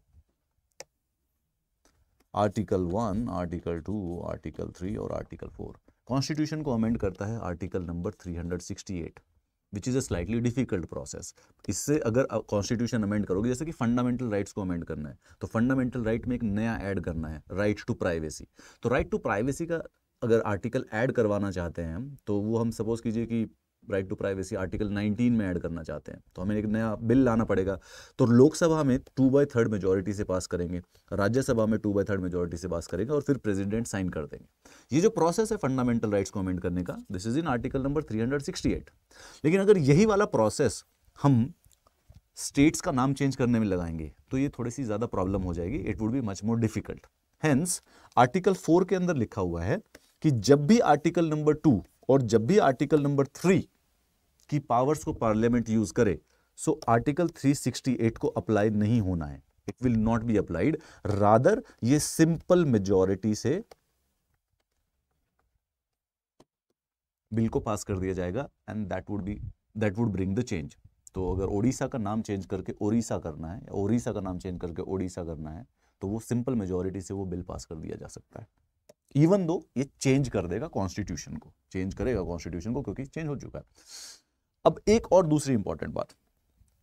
article one article two article three और आर्टिकल फोर कॉन्स्टिट्यूशन को अमेंड करता है article number three hundred sixty eight which is a slightly difficult process इससे अगर constitution amend करोगे जैसे कि फंडामेंटल राइट्स को अमेंड करना है तो फंडामेंटल राइट में एक नया ऐड करना है राइट टू प्राइवेसी तो राइट टू प्राइवेसी का अगर आर्टिकल ऐड करवाना चाहते हैं हम तो वो हम सपोज़ कीजिए कि राइट टू प्राइवेसी आर्टिकल 19 में ऐड करना चाहते हैं तो हमें एक नया बिल लाना पड़ेगा तो लोकसभा में टू बाई थर्ड मेजोरिटी से पास करेंगे राज्यसभा में टू बाई थर्ड मेजोरिटी से पास करेंगे और फिर प्रेसिडेंट साइन कर देंगे ये जो प्रोसेस है फंडामेंटल राइट्स को अमेंड करने का this is in article number 368 लेकिन अगर यही वाला प्रोसेस हम स्टेट्स का नाम चेंज करने में लगाएंगे तो ये थोड़ी सी ज़्यादा प्रॉब्लम हो जाएगी it would be much more difficult hence article four के अंदर लिखा हुआ है कि जब भी आर्टिकल नंबर टू और जब भी आर्टिकल नंबर थ्री की पावर्स को पार्लियामेंट यूज करे सो आर्टिकल 368 को अप्लाई नहीं होना है it will not be applied rather ये सिंपल मेजोरिटी से बिल को पास कर दिया जाएगा and that would be that would bring the change तो अगर ओडिशा का नाम चेंज करके ओडिशा करना है या ओडिशा का नाम चेंज करके ओडिशा करना है तो वो सिंपल मेजोरिटी से वो बिल पास कर दिया जा सकता है इवन दो ये चेंज कर देगा कॉन्स्टिट्यूशन को चेंज करेगा कॉन्स्टिट्यूशन को क्योंकि चेंज हो चुका है अब एक और दूसरी इंपॉर्टेंट बात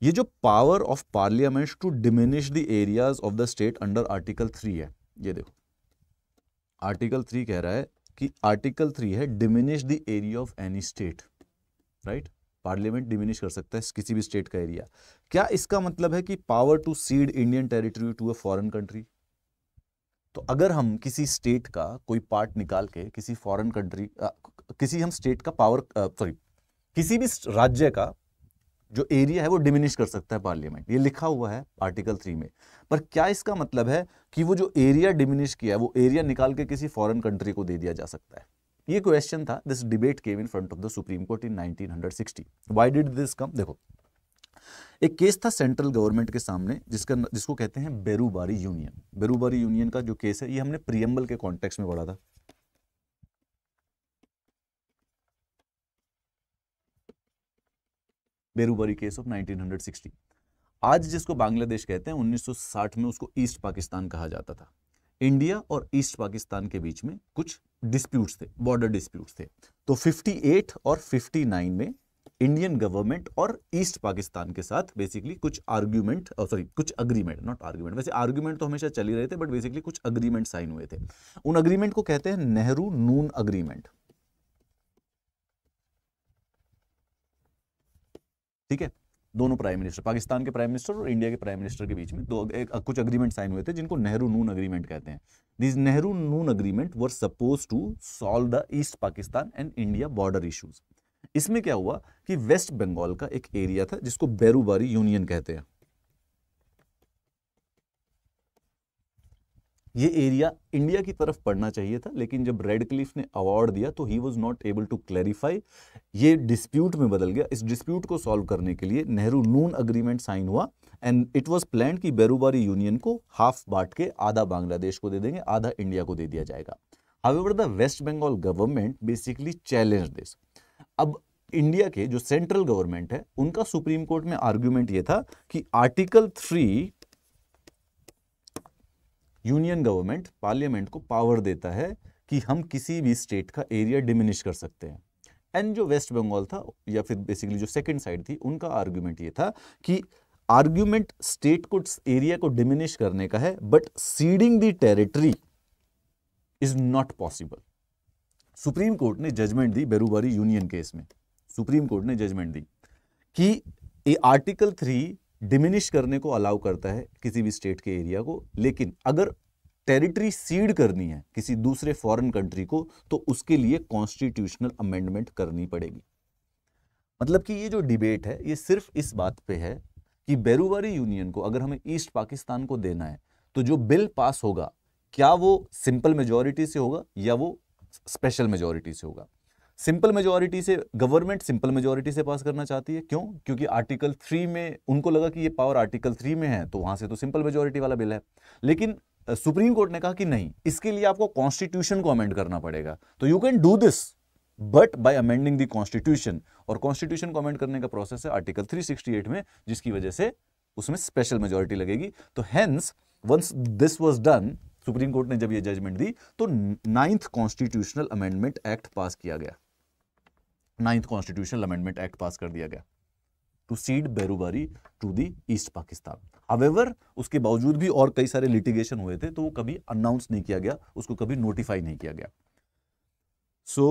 ये जो power of parliament to diminish the areas of the state under article three है ये देखो आर्टिकल थ्री कह रहा है कि आर्टिकल थ्री है diminish the area of any state right parliament diminish कर सकता है किसी भी स्टेट का एरिया क्या इसका मतलब है कि power to cede Indian territory to a foreign country तो अगर हम किसी स्टेट का कोई पार्ट निकाल के किसी फॉरेन कंट्री किसी हम स्टेट का पावर सॉरी किसी भी राज्य का जो एरिया है वो डिमिनिश कर सकता है पार्लियामेंट ये लिखा हुआ है आर्टिकल थ्री में पर क्या इसका मतलब है कि वो जो एरिया डिमिनिश किया है वो एरिया निकाल के किसी फॉरेन कंट्री को दे दिया जा सकता है ये क्वेश्चन था this debate came in front of the supreme court in 1960 why did this come देखो एक केस था सेंट्रल गवर्नमेंट के सामने जिसका जिसको कहते हैं बेरूबारी यूनियन बेरूबारी यूनियन का जो केस है ये हमने प्रियम्बल के कॉन्टेक्स्ट में पढ़ा था बेरूबारी केस ऑफ 1960 आज जिसको बांग्लादेश कहते हैं 1960 में उसको ईस्ट पाकिस्तान कहा जाता था इंडिया और ईस्ट पाकिस्तान के बीच में कुछ डिस्प्यूट्स थे बॉर्डर डिस्प्यूट्स थे तो 58 और 59 में इंडियन गवर्नमेंट और ईस्ट पाकिस्तान के साथ बेसिकली कुछ आर्ग्यूमेंट सॉरी कुछ अग्रीमेंट नॉट आर्ग्यूमेंट वैसे आर्ग्यूमेंट तो हमेशा चली रहे थे बट बेसिकली कुछ अग्रीमेंट साइन हुए थे उन अग्रीमेंट को कहते हैं नेहरू नून अग्रीमेंट ठीक है दोनों प्राइम मिनिस्टर पाकिस्तान के प्राइम मिनिस्टर और इंडिया के प्राइम मिनिस्टर के बीच में दो एक, कुछ अग्रीमेंट साइन हुए थे जिनको नेहरू नून अग्रीमेंट कहते हैं this Nehru Noon agreement were suppose to solve the east Pakistan and India border issues इसमें क्या हुआ कि वेस्ट बंगाल का एक एरिया था जिसको बेरूबारी यूनियन कहते हैं ये एरिया इंडिया की तरफ पढ़ना चाहिए था लेकिन जब रेड क्लिफ ने अवार्ड दिया तो he was not able to clarify ये डिस्प्यूट में बदल गया इस डिस्प्यूट को सॉल्व करने के लिए नेहरू नून अग्रीमेंट साइन हुआ एंड इट वॉज प्लान कि बेरूबारी यूनियन को हाफ बांट के आधा बांग्लादेश को दे देंगे आधा इंडिया को दे दिया जाएगा however the West Bengal government basically challenge this अब इंडिया के जो सेंट्रल गवर्नमेंट है उनका सुप्रीम कोर्ट में आर्ग्यूमेंट ये था कि article three union government parliament को पावर देता है कि हम किसी भी स्टेट का एरिया डिमिनिश कर सकते हैं एंड जो वेस्ट बंगाल था या फिर बेसिकली जो सेकंड साइड थी उनका आर्ग्यूमेंट ये था कि आर्ग्यूमेंट स्टेट को एरिया को डिमिनिश करने का है but ceding the territory is not possible supreme court ने जजमेंट दी बेरूबारी यूनियन केस में सुप्रीम कोर्ट ने जजमेंट दी कि ये आर्टिकल थ्री डिमिनिश करने को अलाउ करता है किसी भी स्टेट के एरिया को लेकिन अगर टेरिटरी सीड करनी है किसी दूसरे फॉरेन कंट्री को तो उसके लिए कॉन्स्टिट्यूशनल अमेंडमेंट करनी पड़ेगी मतलब कि ये जो डिबेट है ये सिर्फ इस बात पे है कि बेरूबारी यूनियन को अगर हमें ईस्ट पाकिस्तान को देना है तो जो बिल पास होगा क्या वो सिंपल मेजोरिटी से होगा या वो स्पेशल मेजोरिटी से होगा सिंपल मेजोरिटी से गवर्नमेंट सिंपल मेजोरिटी से पास करना चाहती है क्यों क्योंकि आर्टिकल थ्री में उनको लगा कि ये पावर आर्टिकल थ्री में है तो वहां से तो सिंपल मेजोरिटी वाला बिल है लेकिन सुप्रीम कोर्ट ने कहा कि नहीं इसके लिए आपको कॉन्स्टिट्यूशन को अमेंड करना पड़ेगा तो you can do this but by amending the constitution और कॉन्स्टिट्यूशन को अमेंड करने का प्रोसेस है आर्टिकल 368 में जिसकी वजह से उसमें स्पेशल मेजोरिटी लगेगी तो hence once this was done supreme court ने जब यह जजमेंट दी तो ninth constitutional amendment act pass किया गया ninth constitutional amendment act pass कर दिया गया to cede Berubari to the east Pakistan however उसके बावजूद भी और कई सारे लिटिगेशन हुए थे तो वो कभी अनाउंस नहीं किया गया उसको कभी नोटिफाई नहीं किया गया so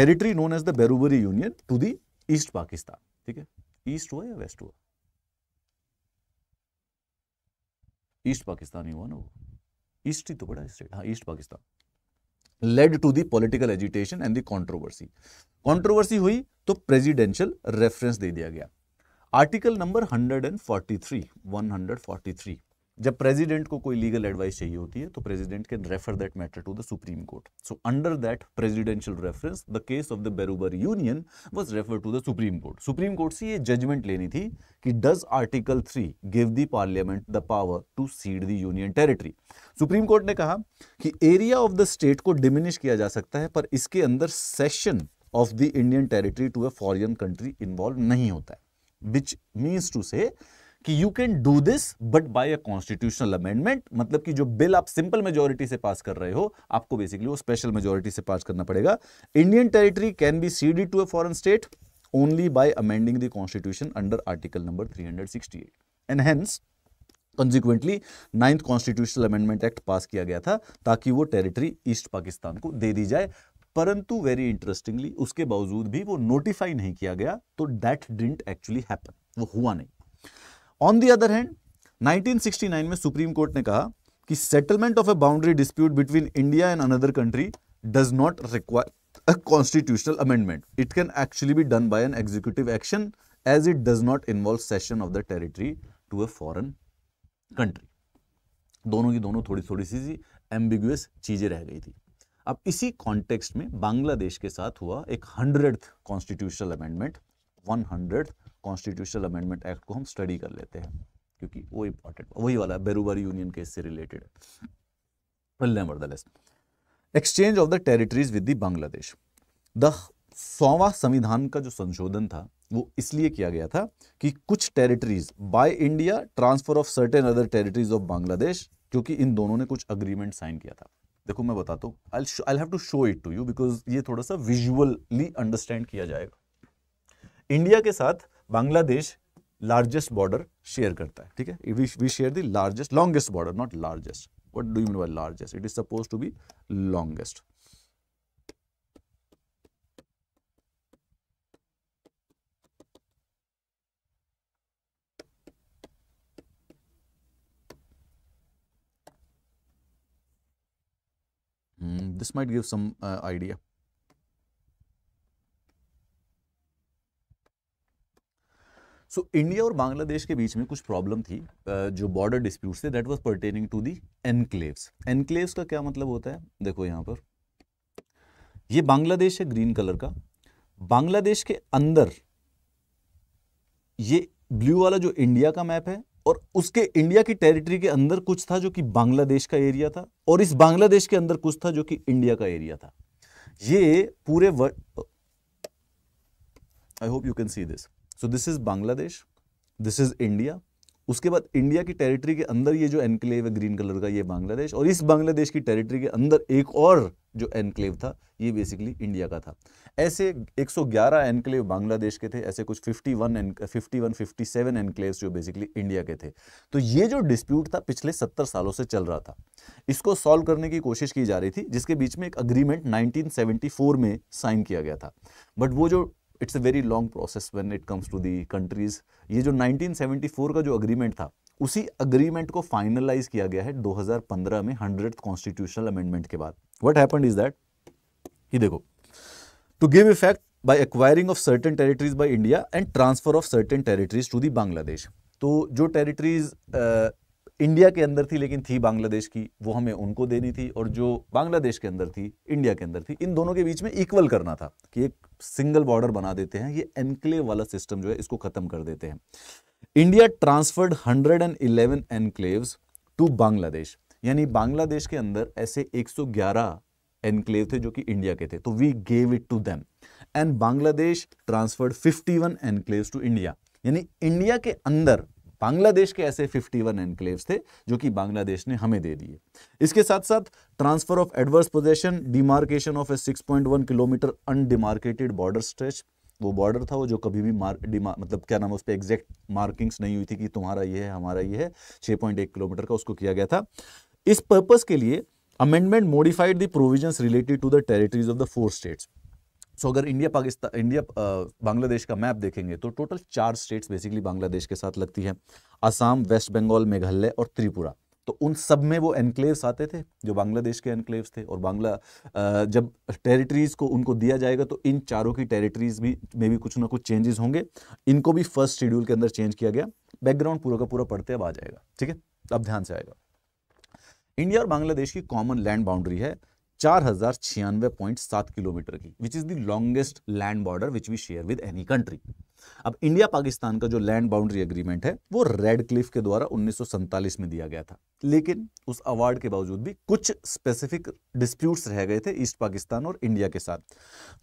territory known as the Berubari union to the east Pakistan ठीक है ईस्ट हुआ या वेस्ट हुआ ईस्ट पाकिस्तान ही हुआ ना वो ईस्ट ही तो बड़ा स्टेट हाँ east Pakistan led to the political agitation and the controversy controversy हुई तो प्रेजिडेंशियल रेफरेंस दे दिया गया article number hundred hundred and forty three one forty three जब प्रेसिडेंट को कोई लीगल एडवाइस चाहिए होती है तो president can refer that matter to the supreme court so under that presidential reference the case of the Berubari union was refer to the supreme court supreme court से ये judgment लेनी थी कि does article three give the parliament the power to cede the union territory supreme court ने कहा कि area of the state को diminish किया जा सकता है पर इसके अंदर cession of the Indian territory to a foreign country involve नहीं होता है विच मीन्स टू से कि you can do this but by a constitutional amendment मतलब कि जो बिल आप सिंपल मेजोरिटी से पास कर रहे हो आपको बेसिकली वो स्पेशल मेजोरिटी से पास करना पड़ेगा Indian territory can be ceded to a foreign state only by amending the constitution under article number three and hence consequently ninth constitutional amendment act pass किया गया था ताकि वो टेरिटरी ईस्ट पाकिस्तान को दे दी जाए परंतु वेरी इंटरेस्टिंगली उसके बावजूद भी वो नोटिफाई नहीं किया गया तो दैट डिंट एक्चुअली हैपन वो हुआ नहीं ऑन दी अदर हैंड 1969 में सुप्रीम कोर्ट ने कहा कि settlement of a boundary dispute between India and another country does not require a constitutional amendment it can actually be done by an executive action as it does not involve cession of the territory to a foreign country दोनों की दोनों थोड़ी थोड़ी सी ambiguous चीज़ें रह गई थी अब इसी कॉन्टेक्स्ट में बांग्लादेश के साथ हुआ एक hundred constitutional amendment one hundred constitutional amendment act को हम स्टडी कर लेते हैं क्योंकि वो इम्पॉर्टेंट वही वाला है बेरूबारी यूनियन केस से related exchange of the territories with the Bangladesh the सौवा संविधान का जो संशोधन था वो इसलिए किया गया था कि कुछ territories by India transfer of certain other territories of Bangladesh क्योंकि इन दोनों ने कुछ अग्रीमेंट साइन किया था देखो मैं बताता हूँ I have to show it to you because ये थोड़ा सा विजुअली अंडरस्टैंड किया जाएगा इंडिया के साथ बांग्लादेश लार्जेस्ट बॉर्डर शेयर करता है ठीक है we share the largest longest border not largest what do you mean by largest it is suppose to be longest this might give some idea so so, India और बांग्लादेश के बीच में कुछ problem थी जो बॉर्डर डिस्प्यूट थे that was pertaining to the enclaves enclaves का क्या मतलब होता है देखो यहाँ पर ये बांग्लादेश है ग्रीन कलर का बांग्लादेश के अंदर ये ब्लू वाला जो इंडिया का मैप है और उसके इंडिया की टेरिटरी के अंदर कुछ था जो कि बांग्लादेश का एरिया था और इस बांग्लादेश के अंदर कुछ था जो कि इंडिया का एरिया था ये पूरे world I hope you can see this so this is Bangladesh this is India उसके बाद इंडिया की टेरिटरी के अंदर ये जो एनक्लेव है ग्रीन कलर का ये बांग्लादेश और इस बांग्लादेश की टेरिटरी के अंदर एक और जो एनक्लेव था ये बेसिकली इंडिया का था ऐसे 111 एनक्लेव बांग्लादेश के थे ऐसे कुछ 51 एन फिफ्टी 57 एनक्लेव्स जो बेसिकली इंडिया के थे तो ये जो डिस्प्यूट था पिछले 70 सालों से चल रहा था इसको सॉल्व करने की कोशिश की जा रही थी जिसके बीच में एक अग्रीमेंट 1974 में साइन किया गया था बट वो जो it's a very long process when it comes to the countries ये जो 1974 का जो अग्रीमेंट था उसी अग्रीमेंट को फाइनलाइज किया गया है 2015 में हंड्रेड कॉन्स्टिट्यूशनल अमेंडमेंट के बाद वट हैपन इज दैट ये देखो to give effect by acquiring of certain territories by India and transfer of certain territories to the Bangladesh. तो जो टेरिटरीज इंडिया के अंदर थी लेकिन थी बांग्लादेश की वो हमें उनको देनी थी और जो बांग्लादेश के अंदर थी इंडिया के अंदर थी इन दोनों के बीच में इक्वल करना था कि एक सिंगल बॉर्डर बना देते हैं ये एनक्लेव वाला सिस्टम जो है इसको खत्म कर देते हैं India transferred 111 enclaves to Bangladesh यानी बांग्लादेश के अंदर ऐसे 111 एनक्लेव थे जो कि इंडिया के थे तो we gave it to them and Bangladesh transferred 51 enclaves to India यानी इंडिया के अंदर बांग्लादेश के ऐसे 51 एनक्लेव्स थे जो कि बांग्लादेश ने हमें दे दिए इसके साथ साथ transfer of adverse possession demarcation of a 6.1 kilometre undemarcated border stretch वो बॉर्डर था वो जो कभी भी मार डिमा मतलब क्या नाम उस पर एग्जैक्ट मार्किंग्स नहीं हुई थी कि तुम्हारा ये है हमारा ये है छः किलोमीटर का उसको किया गया था इस पर्पज़ के लिए amendment modified the provision related to the territories of the four states so अगर इंडिया पाकिस्तान इंडिया बांग्लादेश का मैप देखेंगे तो टोटल चार स्टेट्स बेसिकली बांग्लादेश के साथ लगती है असम वेस्ट बंगाल मेघालय और त्रिपुरा तो उन सब में वो एनक्लेव्स आते थे जो बांग्लादेश के एनक्लेव्स थे और बांग्ला जब टेरिटरीज़ को उनको दिया जाएगा तो इन चारों की टेरिटरीज़ भी में भी कुछ ना कुछ चेंजेस होंगे इनको भी फर्स्ट शेड्यूल के अंदर चेंज किया गया बैकग्राउंड पूरा का पूरा पढ़ते अब आ जाएगा ठीक है अब ध्यान से आएगा इंडिया और बांग्लादेश की कॉमन लैंड बाउंड्री है 4096.7 किलोमीटर की which is the longest land border which we share with any country अब इंडिया पाकिस्तान का जो लैंड बाउंड्री एग्रीमेंट है वो रेड क्लिफ के द्वारा उन्नीस में दिया गया था लेकिन उस अवार्ड के बावजूद भी कुछ स्पेसिफिक डिस्प्यूट्स रह गए थे ईस्ट पाकिस्तान और इंडिया के साथ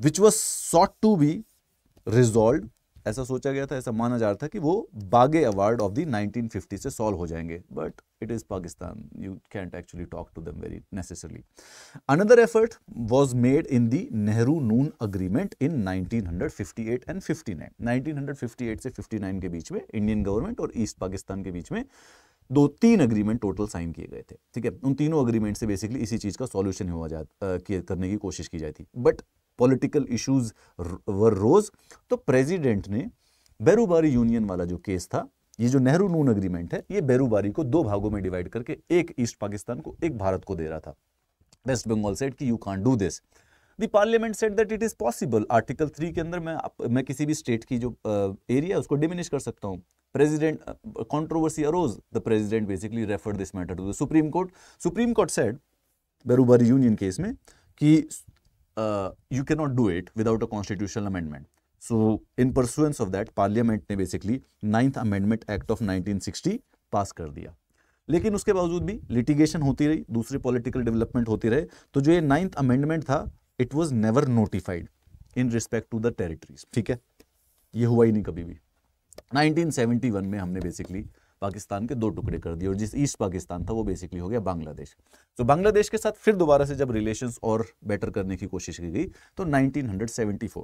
which was sought to be resolve ऐसा सोचा गया था ऐसा माना जा रहा था कि वो बागे अवार्ड ऑफ दी 1950 से सॉल्व हो जाएंगे but it is Pakistan you can't actually talk to them very necessarily another effort was made in the Nehru Noon agreement in 1958 and 59 1958 से 59 के बीच में इंडियन गवर्नमेंट और ईस्ट पाकिस्तान के बीच में दो तीन अग्रीमेंट टोटल साइन किए गए थे ठीक है उन तीनों अग्रीमेंट से बेसिकली इसी चीज़ का सॉल्यूशन हुआ जा करने की कोशिश की जाती but political issues were rose तो प्रेसिडेंट ने बैरूबारी यूनियन वाला जो केस था ये जो नेहरू नून अग्रीमेंट है ये बैरूबारी को दो भागों में डिवाइड करके एक ईस्ट पाकिस्तान को एक भारत को दे रहा था वेस्ट बंगाल सेट की you can do this the parliament said that it is possible article three के अंदर मैं मैं किसी भी स्टेट की जो एरिया है उसको डिमिनिश कर सकता हूँ president uh, controversy arose the president basically referred this matter to the supreme court supreme court said berubari union case mein ki uh, you cannot do it without a constitutional amendment. So, in pursuance of that, Parliament ने basically Ninth Amendment Act of 1960 पास कर दिया लेकिन उसके बावजूद भी litigation होती रही दूसरी पॉलिटिकल डेवलपमेंट होती रहे तो जो ये नाइन्थ अमेंडमेंट था it was never notified in respect to the territories ठीक है ये हुआ ही नहीं कभी भी 1971 में हमने बेसिकली पाकिस्तान के दो टुकड़े कर दिए और जिस ईस्ट पाकिस्तान था वो बेसिकली हो गया बांग्लादेश तो बांग्लादेश के साथ फिर दोबारा से जब रिलेशन और बेटर करने की कोशिश की गई तो 1974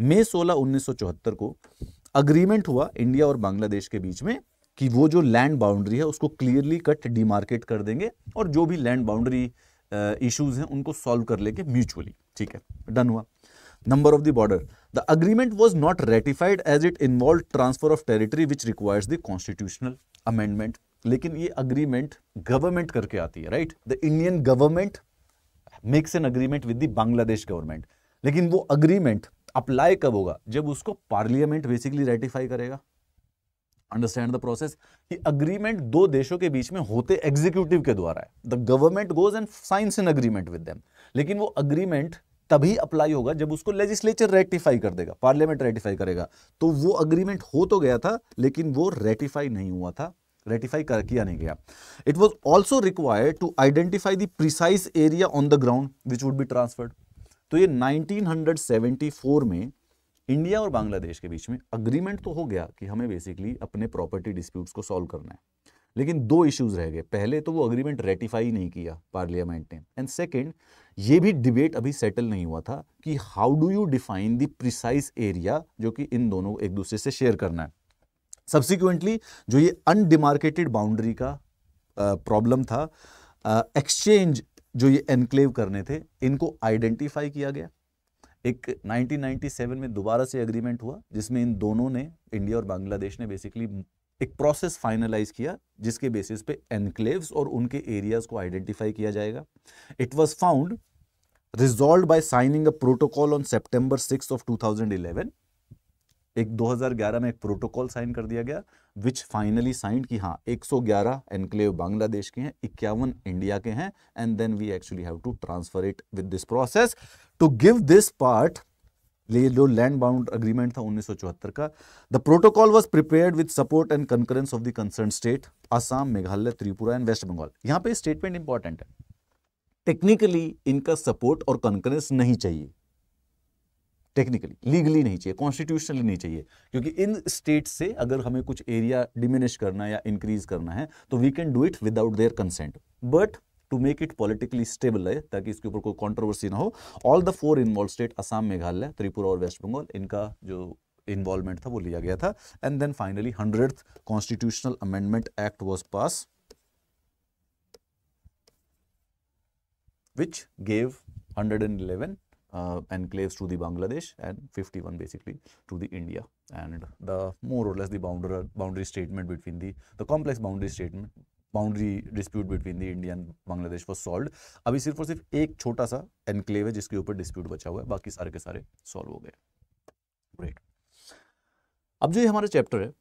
मई 16 1974 को अग्रीमेंट हुआ इंडिया और बांग्लादेश के बीच में कि वो जो लैंड बाउंड्री है उसको क्लियरली कट डीमार्केट कर देंगे और जो भी लैंड बाउंड्री इश्यूज हैं उनको सॉल्व कर लेंगे म्यूचुअली ठीक है डन हुआ number of the border. The agreement was not ratified as it involved transfer of territory which requires the constitutional amendment. लेकिन ये agreement government करके आती है right? The Indian government makes an agreement with the Bangladesh government. लेकिन वो agreement apply कब होगा जब उसको पार्लियामेंट बेसिकली रेटिफाई करेगा अंडरस्टैंड द प्रोसेस कि अग्रीमेंट दो देशों के बीच में होते एग्जीक्यूटिव के द्वारा है the government goes and signs in agreement with them लेकिन वो अग्रीमेंट तभी अप्लाई होगा जब उसको लेजिस्लेचर रेटिफाई कर देगा पार्लियामेंट रेटिफाई करेगा तो वो अग्रीमेंट हो तो गया था लेकिन वो रेटिफाई नहीं हुआ था रेटिफाई कर किया नहीं गया it was also required to identify the precise area on the ground which would be transferred तो ये 1974 में इंडिया और बांग्लादेश के बीच में अग्रीमेंट तो हो गया कि हमें बेसिकली अपने प्रॉपर्टी डिस्प्यूट्स को सॉल्व करना है लेकिन दो इश्यूज रह गए पहले तो वो अग्रीमेंट रेटिफाई नहीं किया पार्लियामेंट ने एंड सेकेंड ये भी डिबेट अभी सेटल नहीं हुआ था कि how do you define the precise area जो कि इन दोनों एक दूसरे से शेयर करना है सब्सिक्वेंटली जो ये अनडिमार्केटेड बाउंड्री का प्रॉब्लम uh, था एक्सचेंज uh, जो ये एनक्लेव करने थे इनको आइडेंटिफाई किया गया एक 1997 में दोबारा से एग्रीमेंट हुआ जिसमें इन दोनों ने इंडिया और बांग्लादेश ने बेसिकली एक प्रोसेस फाइनलाइज किया जिसके बेसिस पे एनक्लेव्स और उनके एरियाज को आइडेंटिफाई किया जाएगा it was found resolve by signing a protocol on September six of 2011 एक 2011 में एक प्रोटोकॉल साइन कर दिया गया विच फाइनली साइंड कि हाँ 111 एनक्लेव बांग्लादेश के हैं इक्यावन इंडिया के हैं and then we actually have to transfer it with this process to give this part ये जो लैंड बाउंड अग्रीमेंट था 1974 का the protocol was prepared with support and concurrence of the concern state Assam Meghalaya Tripura and waste Bengal यहाँ पे statement important है technically इनका support और concurrence नहीं चाहिए टेक्निकली लीगली नहीं चाहिए कॉन्स्टिट्यूशनली नहीं चाहिए क्योंकि इन स्टेट से अगर हमें कुछ एरिया डिमिनिश करना या इंक्रीज करना है तो we can do it without their consent but to make it politically stable है ताकि इसके ऊपर कोई कंट्रोवर्सी ना हो all the four involve state Assam Meghalaya Tripura और वेस्ट बंगाल इनका जो इन्वॉल्वमेंट था वो लिया गया था and then finally hundred constitutional amendment act was pass which gave hundred and eleven enclaves to the Bangladesh and fifty one basically to the India and the more or less boundary statement between the the complex boundary statement boundary dispute between the India and Bangladesh was solve अभी सिर्फ और सिर्फ एक छोटा सा enclave है जिसके ऊपर डिस्प्यूट बचा हुआ है बाकी सारे के सारे सॉल्व हो गए ग्रेट अब जो ये हमारा चैप्टर है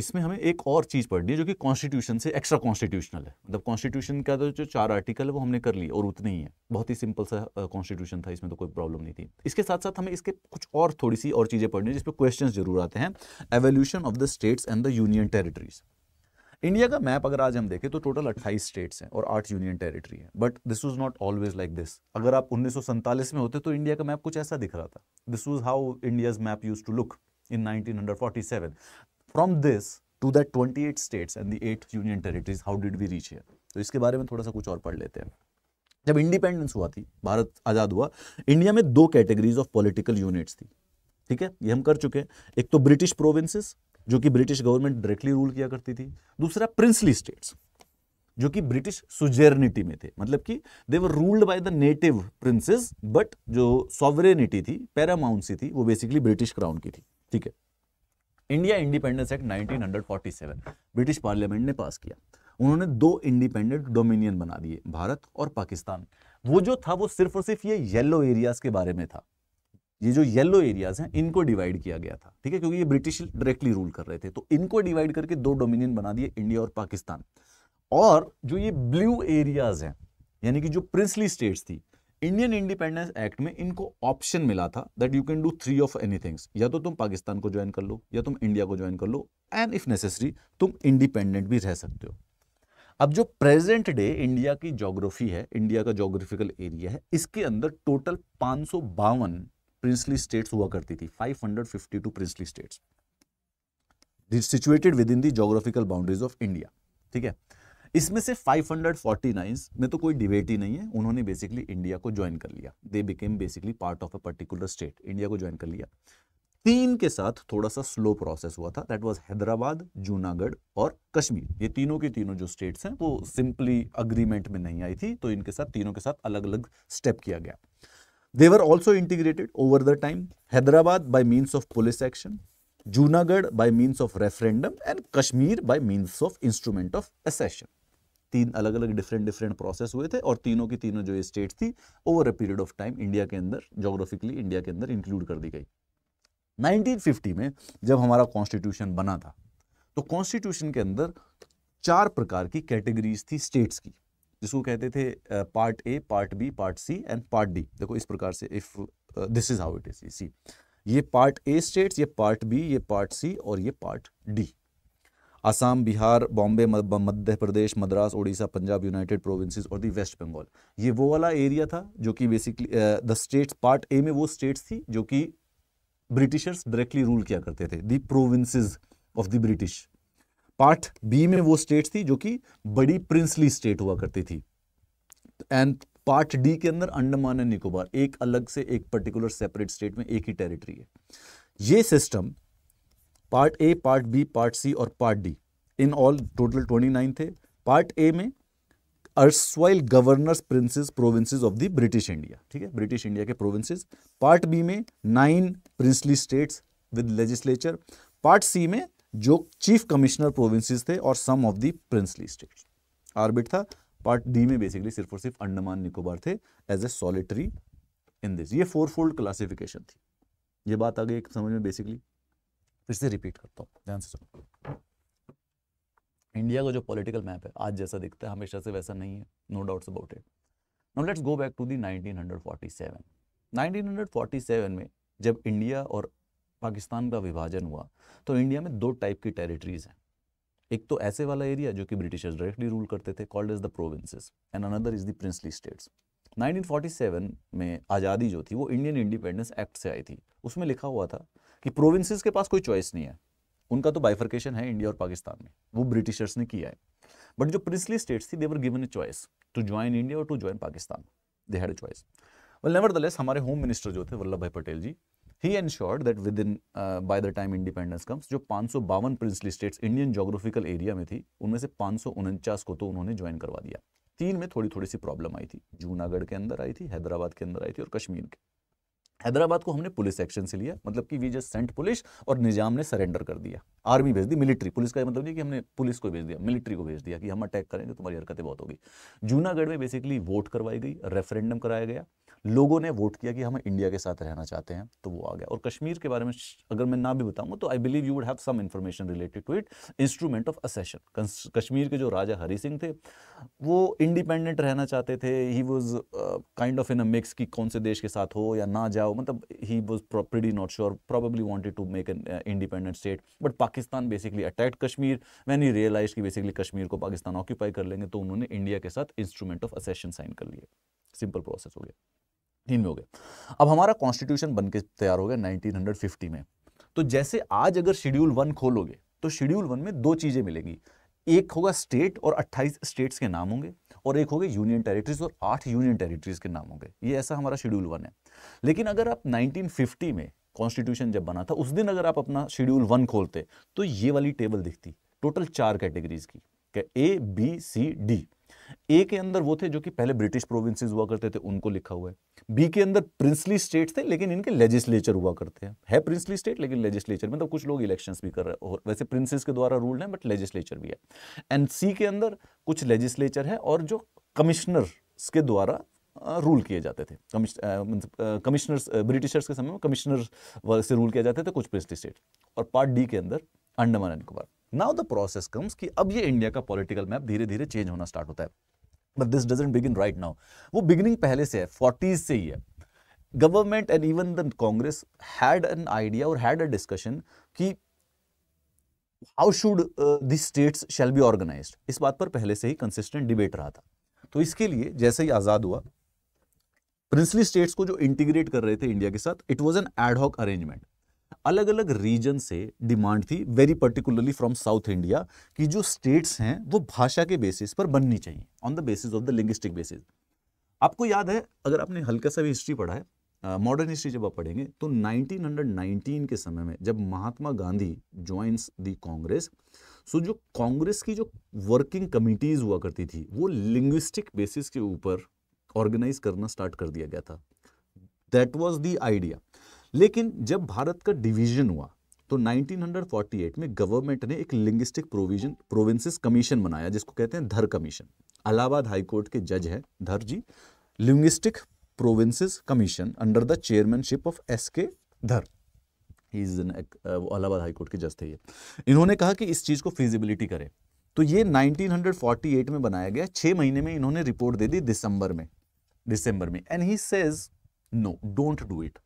इसमें हमें एक और चीज़ पढ़नी है जो कि कॉन्स्टिट्यूशन से एक्स्ट्रा कॉन्स्टिट्यूशनल है मतलब कॉन्स्टिट्यूशन का तो जो चार आर्टिकल है वो हमने कर लिए और उतने ही है बहुत ही सिंपल सा कॉन्स्टिट्यूशन था इसमें तो कोई प्रॉब्लम नहीं थी इसके साथ साथ हमें इसके कुछ और थोड़ी सी और चीज़ें पढ़नी है जिसपे क्वेश्चन जरूर आते हैं evolution of the states and the union territories India का मैप अगर आज हम देखें तो टोटल 28 स्टेट्स हैं और आठ यूनियन टेरिटरी है but this was not always like this अगर आप उन्नीस में होते तो इंडिया का मैप कुछ ऐसा दिख रहा था this was how India's map use to look in nineteen from this to that eight states and the eight union territories how did we reach है तो इसके बारे में थोड़ा सा कुछ और पढ़ लेते हैं जब इंडिपेंडेंस हुआ थी भारत आज़ाद हुआ इंडिया में दो कैटेगरीज ऑफ पॉलिटिकल यूनिट्स थी ठीक है ये हम कर चुके हैं एक तो ब्रिटिश प्रोविंसेस जो कि ब्रिटिश गवर्नमेंट डायरेक्टली रूल किया करती थी दूसरा प्रिंसली स्टेट्स जो कि ब्रिटिश सुजेरनिटी में थे मतलब कि they were ruled by the native princes but जो सॉवरेनिटी थी पैरामाउंसी थी वो बेसिकली ब्रिटिश क्राउन की थी ठीक है India independence act 1947 British parliament ने पास किया उन्होंने दो इंडिपेंडेंट डोमिनियन बना दिए भारत और पाकिस्तान वो जो था वो सिर्फ और सिर्फ ये येलो एरियाज के बारे में था ये जो येलो एरियाज हैं इनको डिवाइड किया गया था ठीक है क्योंकि ये ब्रिटिश डायरेक्टली रूल कर रहे थे तो इनको डिवाइड करके दो डोमिनियन बना दिए इंडिया और पाकिस्तान और जो ये ब्लू एरियाज हैं यानी कि जो प्रिंसली स्टेट्स थी इंडियन इंडिपेंडेंस एक्ट में इनको ऑप्शन मिला था that you can do three of any things या तो तुम पाकिस्तान को ज्वाइन कर लो या तुम इंडिया को ज्वाइन कर लो एंड इफ नेसेसरी तुम इंडिपेंडेंट भी रह सकते हो अब जो प्रेजेंट डे इंडिया की जोग्राफी है इंडिया का जोग्राफिकल एरिया है इसके अंदर टोटल पाँच प्रिंसली स्टेट्स हुआ करती थी 552 princely states situated within the geographical boundaries of India ठीक है इसमें से 549 में तो कोई डिबेट ही नहीं है उन्होंने बेसिकली इंडिया को ज्वाइन कर लिया they became basically part of a particular state India को ज्वाइन कर लिया तीन के साथ थोड़ा सा स्लो प्रोसेस हुआ था दैट वाज हैदराबाद जूनागढ़ और कश्मीर ये तीनों के तीनों जो स्टेट्स हैं वो सिंपली अग्रीमेंट में नहीं आई थी तो इनके साथ तीनों के साथ अलग अलग स्टेप किया गया They were also integrated over the time, Hyderabad by means of police action, Junagadh by means of referendum and Kashmir by means of instrument of accession. तीन अलग अलग डिफरेंट डिफरेंट प्रोसेस हुए थे और तीनों की तीनों जो ये स्टेट थी over a period of time India के अंदर जोग्राफिकली इंडिया के अंदर इंक्लूड कर दी गई 1950 में जब हमारा कॉन्स्टिट्यूशन बना था तो कॉन्स्टिट्यूशन के अंदर चार प्रकार की कैटेगरीज थी स्टेट्स की जिसको कहते थे part A part B part C and part D देखो इस प्रकार से if this is how it is see ये पार्ट ए स्टेट्स ये पार्ट बी ये पार्ट सी और ये part D Assam Bihar Bombay Madhya Pradesh Madras Odisha Punjab United Provinces और दी वेस्ट बंगाल ये वो वाला एरिया था जो कि basically the states part A में वो स्टेट्स थी जो कि ब्रिटिशर्स डायरेक्टली रूल किया करते थे the provinces of the British part B में वो स्टेट्स थी जो कि बड़ी प्रिंसली स्टेट हुआ करती थी एंड पार्ट डी के अंदर अंडमान एंड निकोबार एक अलग से एक पर्टिकुलर सेपरेट स्टेट में एक ही टेरिटरी है ये system part A part B part C और part D in all total twenty nine थे पार्ट ए में erstwhile governors princes provinces of the British India ठीक है ब्रिटिश इंडिया के प्रोविंसेस पार्ट बी में nine princely states with legislature part C में जो chief commissioner provinces थे और some of the princely states orbit था पार्ट डी में बेसिकली सिर्फ और सिर्फ अंडमान निकोबार थे as a solitary in this ये फोर फोल्ड क्लासिफिकेशन थी ये बात आ गई समझ में बेसिकली फिर से रिपीट करता हूँ ध्यान से सुनो इंडिया का जो पॉलिटिकल मैप है आज जैसा दिखता है हमेशा से वैसा नहीं है no doubts about it now let's go back to the 1947 1947 में जब इंडिया और पाकिस्तान का विभाजन हुआ तो इंडिया में दो टाइप की टेरिटरीज हैं एक तो ऐसे वाला एरिया जो कि ब्रिटिशर्स डायरेक्टली रूल करते थे called is the provinces and another is the princely states 1947 में आज़ादी जो थी वो इंडियन इंडिपेंडेंस एक्ट से आई थी उसमें लिखा हुआ था कि प्रोविंसेस के पास कोई चॉइस नहीं है उनका तो बाइफर्केशन है इंडिया और पाकिस्तान में वो ब्रिटिशर्स ने किया है बट जो प्रिंसली स्टेट्स थी they were given a choice to join India और to join Pakistan they had a choice well never हमारे होम मिनिस्टर जो थे वल्लभ भाई पटेल जी ही ensured that within by the time independence comes जो पाँच princely states Indian geographical area में थी उनमें से पाँच को तो उन्होंने ज्वाइन करवा दिया तीन में थोड़ी थोड़ी सी प्रॉब्लम आई थी जूनागढ़ के अंदर आई थी हैदराबाद के अंदर आई थी और कश्मीर के हैदराबाद को हमने पुलिस एक्शन से लिया मतलब कि वी जस्ट सेंट पुलिस और निजाम ने सरेंडर कर दिया आर्मी भेज दी मिलिट्री पुलिस का मतलब ये कि हमने पुलिस को भेज दिया मिलिट्री को भेज दिया कि हम अटैक करेंगे तुम्हारी हरकतें बहुत होगी जूनागढ़ में बेसिकली वोट करवाई गई रेफरेंडम कराया गया लोगों ने वोट किया कि हम इंडिया के साथ रहना चाहते हैं तो वो आ गया और कश्मीर के बारे में अगर मैं ना भी बताऊंगा तो I believe you would have some information related to it instrument of accession Kashmir के जो राजा हरी सिंह थे वो इंडिपेंडेंट रहना चाहते थे he was kind of in a mix कि कौन से देश के साथ हो या ना जाओ मतलब he was pretty not sure probably wanted to make an independent state but Pakistan basically attack Kashmir when he realise कि बेसिकली कश्मीर को पाकिस्तान ऑक्यूपाई कर लेंगे तो उन्होंने इंडिया के साथ इंस्ट्रूमेंट ऑफ असेशन साइन कर लिए सिंपल प्रोसेस हो गया तीन में हो गए अब हमारा कॉन्स्टिट्यूशन बन के तैयार हो गया 1950 में तो जैसे आज अगर शेड्यूल वन खोलोगे तो शेड्यूल वन में दो चीज़ें मिलेंगी एक होगा स्टेट और 28 स्टेट्स के नाम होंगे और एक होगा यूनियन टेरिटरीज और आठ यूनियन टेरिटरीज के नाम होंगे ये ऐसा हमारा शेड्यूल वन है लेकिन अगर आप 1950 में कॉन्स्टिट्यूशन जब बना था उस दिन अगर आप अपना शेड्यूल वन खोलते तो ये वाली टेबल दिखती टोटल चार कैटेगरीज की A B C D A के अंदर वो थे जो कि पहले ब्रिटिश प्रोविंसेस हुआ करते थे उनको लिखा हुआ है बी के अंदर प्रिंसली स्टेट थे लेकिन इनके लेजिस्लेचर हुआ करते हैं है प्रिंसली स्टेट लेकिन लेजिस्लेचर मतलब कुछ लोग इलेक्शन भी कर रहे हैं और वैसे प्रिंसेस के द्वारा रूल है बट लेजिस्लेचर भी है एंड सी के अंदर कुछ लेजिस्लेचर है और जो कमिश्नर के द्वारा रूल किए जाते थे कमिश्नर्स मतलब, ब्रिटिशर्स के समय में कमिश्नर से रूल किया जाते थे कुछ प्रिंसली स्टेट और पार्ट डी के अंदर Andaman and Nicobar now the process comes कि अब ये इंडिया का पॉलिटिकल मैप धीरे धीरे चेंज होना स्टार्ट होता है but this doesn't begin right now वो बिगिनिंग पहले से है फोर्टीज से ही है government and even the Congress had an idea और हैड अ डिस्कशन कि how should the states shall be organise इस बात पर पहले से ही कंसिस्टेंट डिबेट रहा था तो इसके लिए जैसे ही आज़ाद हुआ प्रिंसली स्टेट्स को जो इंटीग्रेट कर रहे थे इंडिया के साथ it was an ad hoc arrangement अलग अलग रीजन से डिमांड थी very particularly from South India कि जो स्टेट्स हैं वो भाषा के बेसिस पर बननी चाहिए on the basis of the linguistic basis आपको याद है अगर आपने हल्का सा भी हिस्ट्री पढ़ा है मॉडर्न हिस्ट्री जब आप पढ़ेंगे तो 1919 के समय में जब Mahatma Gandhi joins the Congress so जो कांग्रेस की जो वर्किंग कमिटीज़ हुआ करती थी वो लिंग्विस्टिक बेसिस के ऊपर ऑर्गेनाइज करना स्टार्ट कर दिया गया था दैट वॉज दी आइडिया लेकिन जब भारत का डिवीजन हुआ तो 1948 में गवर्नमेंट ने एक लिंग्विस्टिक प्रोविजन प्रोविंसेस कमीशन बनाया जिसको कहते हैं धर कमीशन अलाहाबाद हाईकोर्ट के जज हैं Dhar ji linguistic provinces commission under the chairmanship of S K Dhar Allahabad high court के जज थे ये इन्होंने कहा कि इस चीज़ को फिजिबिलिटी करें तो ये 1948 में बनाया गया छह महीने में इन्होंने रिपोर्ट दे दी दिसंबर में दिसंबर में and he says no don't do it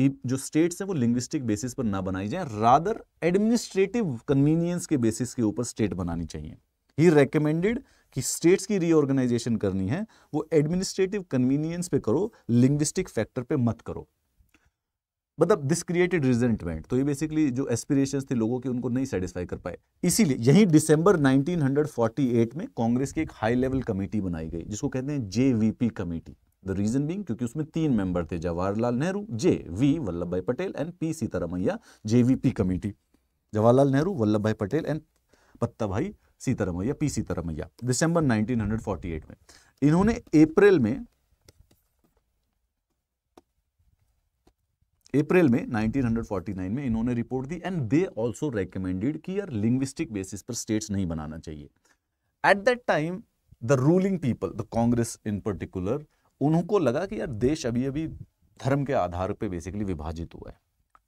कि जो स्टेट्स हैं वो लिंग्विस्टिक बेसिस पर ना बनाई जाए रादर एडमिनिस्ट्रेटिव कन्वीनियंस के बेसिस के ऊपर स्टेट बनानी चाहिए ही रेकमेंडेड कि स्टेट्स की रीऑर्गेनाइजेशन करनी है वो एडमिनिस्ट्रेटिव कन्वीनियंस पे करो लिंग्विस्टिक फैक्टर पे मत करो मतलब दिस क्रिएटेड रिजेंटमेंट तो ये बेसिकली जो एस्पिरेशंस थे लोगों के उनको नहीं सेटिस्फाई कर पाए इसीलिए यही दिसंबर 1948 में कांग्रेस की एक हाई लेवल कमेटी बनाई गई जिसको कहते हैं JVP committee the reason being क्योंकि उसमें तीन मेंबर थे जवाहरलाल नेहरू जे वी वल्लभ भाई Patel and P Sitaramayya JVP committee Jawaharlal Nehru Vallabh भाई पटेल एंड पत्ता भाई सीतारमैया पी सीतारमैया दिसंबर 1948 में इन्होंने अप्रैल में अप्रैल में 1949 में इन्होंने रिपोर्ट दी एंड दे आल्सो रेकमेंडेड कि यार लिंग्विस्टिक बेसिस पर स्टेट्स नहीं बनाना चाहिए at that time the ruling people the Congress in particular उनको लगा कि यार देश अभी अभी धर्म के आधार पे बेसिकली विभाजित हुआ है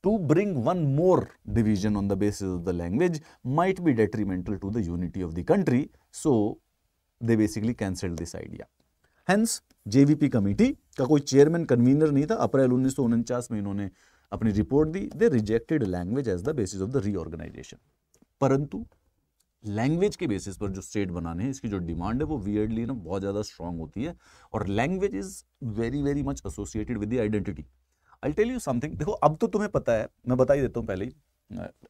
to bring one more division on the basis of the language might be detrimental to the unity of the country so they basically cancel this idea hence JVP committee का कोई चेयरमैन कन्वीनर नहीं था अप्रैल उन्नीस सौ उनचास में इन्होंने अपनी रिपोर्ट दी they rejected language as the basis of the reorganisation परंतु लैंग्वेज के बेसिस पर जो स्टेट बनाने हैं इसकी जो डिमांड है वो वियर्डली ना बहुत ज़्यादा स्ट्रांग होती है और language is very very much associated with the identity I tell you something देखो अब तो तुम्हें पता है मैं बता ही देता हूँ पहले ही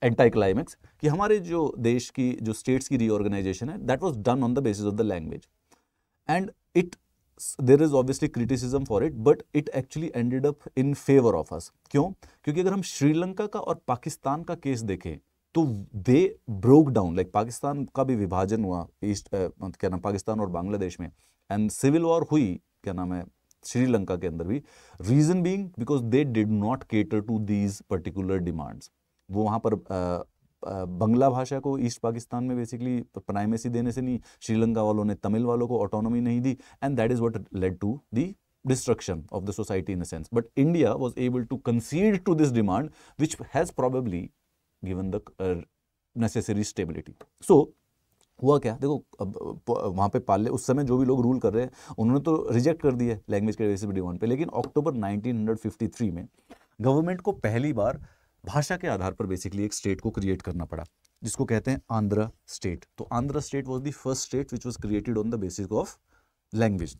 एंटाई क्लाइमैक्स कि हमारे जो देश की जो स्टेट्स की रीऑर्गेनाइजेशन है that was done on the basis of the language and it there is obviously criticism for it but it actually ended up in favour of us क्यों क्योंकि अगर हम श्रीलंका का और पाकिस्तान का केस देखें तो they broke down like Pakistan का भी विभाजन हुआ ईस्ट मतलब क्या नाम पाकिस्तान और बांग्लादेश में एंड सिविल वॉर हुई क्या नाम है श्रीलंका के अंदर भी reason being because they did not cater to these particular demands वो वहाँ पर आ, बंगला भाषा को ईस्ट पाकिस्तान में बेसिकली प्राइमेसी देने से नहीं श्रीलंका वालों ने तमिल वालों को ऑटोनॉमी नहीं दी and that is what led to the destruction of the society in the sense but India was able to concede to this demand which has probably given the necessary stability so हुआ क्या देखो अब वहाँ पे पाले उस समय जो भी लोग रूल कर रहे हैं उन्होंने तो रिजेक्ट कर दिया लैंग्वेज के रेसिपी डिमांड पे लेकिन अक्टूबर 1953 में गवर्नमेंट को पहली बार भाषा के आधार पर बेसिकली एक स्टेट को क्रिएट करना पड़ा जिसको कहते हैं आंध्र स्टेट तो Andhra state was the first state which was created on the basis of language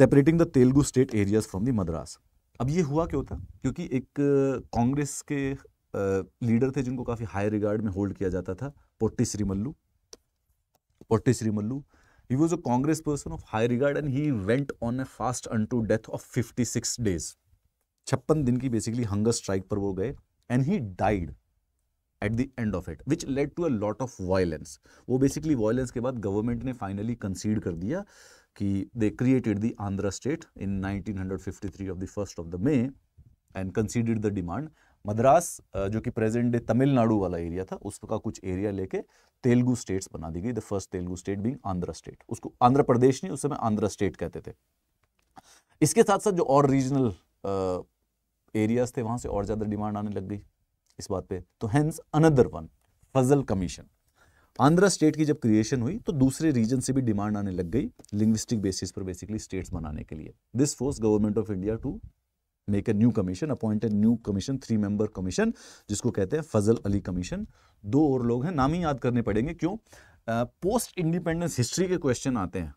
separating the Telugu state areas from the Madras अब ये हुआ क्यों था क्योंकि एक uh, कांग्रेस के लीडर थे जिनको काफ़ी हाई रिगार्ड में होल्ड किया जाता था Potti Sriramulu Potti Sriramulu he was a Congress person of high regard and he went on a fast unto death of fifty six days छप्पन दिन की बेसिकली हंगर स्ट्राइक पर वो गए and he died at the end of it which led to a lot of violence वो basically violence के बाद government ने फाइनली कंसीड कर दिया कि they created the Andhra state in nineteen hundred fifty three of the first of the May and considered the demand Madras जो कि present day Tamil Nadu वाला एरिया था उसका कुछ एरिया लेके तेलुगु स्टेट्स बना दी गई the first Telugu state being Andhra state उसको आंध्र प्रदेश नहीं उस समय आंध्र स्टेट कहते थे इसके साथ साथ जो और रीजनल एरियाज थे वहां से और ज़्यादा डिमांड आने लग गई इस बात पे तो hence another one Fazl commission Andhra state की जब क्रिएशन हुई तो दूसरे रीजन से भी डिमांड आने लग गई लिंग्विस्टिक बेसिस पर बेसिकली स्टेट्स बनाने के लिए this force government of India to make a new commission appoint a new commission three member commission जिसको कहते हैं फजल अली कमीशन दो और लोग हैं नाम ही याद करने पड़ेंगे क्यों पोस्ट इंडिपेंडेंस हिस्ट्री के क्वेश्चन आते हैं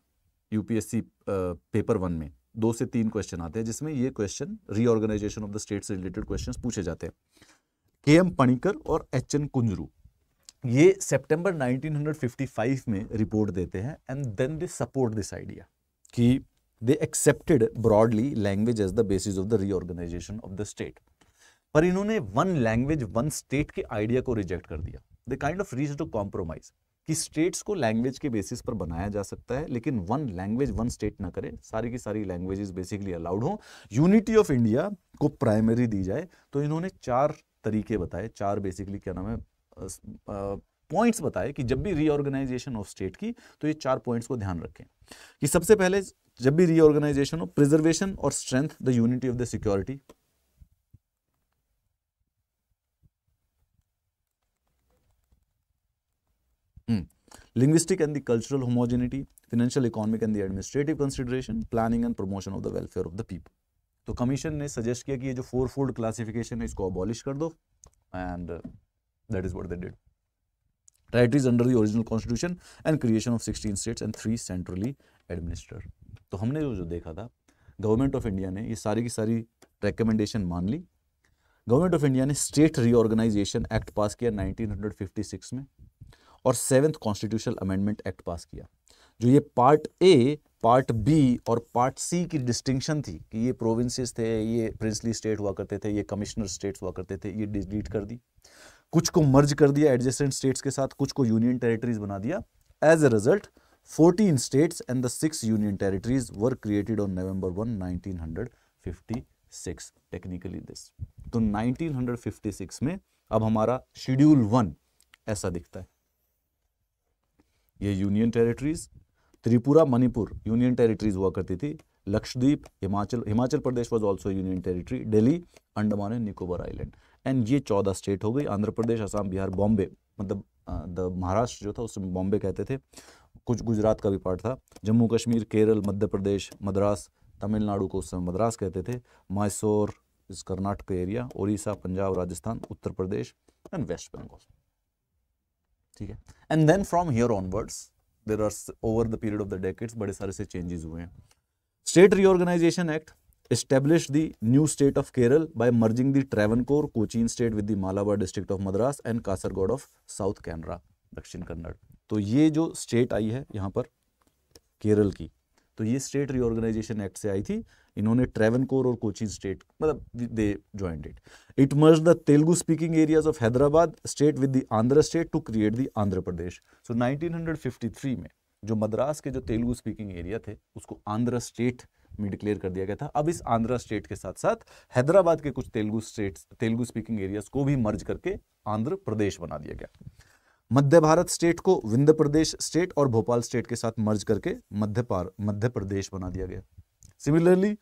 यूपीएससी पेपर वन में दो से तीन क्वेश्चन आते हैं जिसमें ये question reorganisation of the state से रिलेटेड क्वेश्चन पूछे जाते हैं के एम पणिकर और एच एन कुंजरू ये सितंबर 1955 में रिपोर्ट देते हैं and then they support this idea कि they accepted broadly language as the basis of the reorganization of the state. पर इन्होंने वन लैंग्वेज वन स्टेट के आइडिया को रिजेक्ट कर दिया the kind of reach to compromise कि states को language के बेसिस पर बनाया जा सकता है लेकिन वन लैंग्वेज वन स्टेट ना करें सारी की सारी लैंग्वेजेस बेसिकली अलाउड हो यूनिटी ऑफ इंडिया को प्राइमरी दी जाए तो इन्होंने चार तरीके बताए चार बेसिकली क्या नाम है पॉइंट्स बताए कि जब भी रीऑर्गेनाइजेशन ऑफ स्टेट की तो ये चार पॉइंट्स को ध्यान रखें कि सबसे पहले जब भी रीऑर्गेनाइजेशन हो प्रिजर्वेशन और strength the unity of the security linguistic and the cultural homogeneity financial economic and the administrative consideration planning and promotion of the welfare of the people तो कमीशन ने सजेस्ट किया कि ये जो फोर फोल्ड क्लासिफिकेशन है इसको abolish कर दो and that is what the dead is under the original constitution and creation of sixteen states and three centrally administrate तो हमने जो जो देखा था गवर्नमेंट ऑफ इंडिया ने ये सारी की सारी रिकमेंडेशन मान ली गवर्नमेंट ऑफ इंडिया ने स्टेट रीऑर्गेनाइजेशन एक्ट पास किया 1956 में और seventh constitutional amendment act pass किया जो ये पार्ट ए पार्ट बी और पार्ट सी की डिस्टिंक्शन थी कि ये प्रोविंसेस थे ये प्रिंसली स्टेट हुआ करते थे ये कमिश्नर स्टेट हुआ करते थे ये डिलीट कर दी कुछ को मर्ज कर दिया एडजस्टेंट स्टेट्स के साथ कुछ को यूनियन टेरिटरीज बना दिया as a result 14 states and the 6 union territories were created on November 1, 1956. Technically this. तो 1956 में अब हमारा शेड्यूल वन ऐसा दिखता है ये union territories Tripura Manipur union territories हुआ करती थी Lakshadweep Himachal Himachal Pradesh was also union territory Delhi Andaman and Nicobar island and ये चौदह स्टेट हो गई आंध्र प्रदेश असम बिहार बॉम्बे मतलब द महाराष्ट्र जो था उसमें बॉम्बे कहते थे कुछ गुजरात का भी पार्ट था जम्मू कश्मीर केरल मध्य प्रदेश मद्रास तमिलनाडु को उस समय मद्रास कहते थे मैसौर इस Karnataka area Orissa Punjab Rajasthan Uttar Pradesh and waste Bengal ठीक है and then from here onwards there are over the period of the decades बड़े सारे से चेंजेस हुए हैं state reorganisation act established the new state of Kerala by merging the Travancore Cochin state with the Malabar district of Madras and Kasargod of South Canara, Dakshin Kannada. तो ये जो state आई है यहाँ पर केरल की तो ये स्टेट रिओर्गेनाइजेशन एक्ट से आई थी इन्होंने ट्रेवन कोर और कोचिंग स्टेट मतलब they joined it it merge the Telugu speaking areas of Hyderabad state with the Andhra state to create the Andhra Pradesh so 1953 में जो मद्रास के जो तेलुगु स्पीकिंग एरिया थे उसको आंध्र स्टेट में डिक्लेयर कर दिया गया था अब इस आंध्र स्टेट के साथ साथ हैदराबाद के कुछ Telugu state Telugu speaking areas को भी मर्ज करके आंध्र प्रदेश बना दिया गया मध्य भारत स्टेट को विंध्य प्रदेश स्टेट और भोपाल स्टेट के साथ मर्ज करके मध्य पार मध्य प्रदेश बना दिया गया सिमिलरली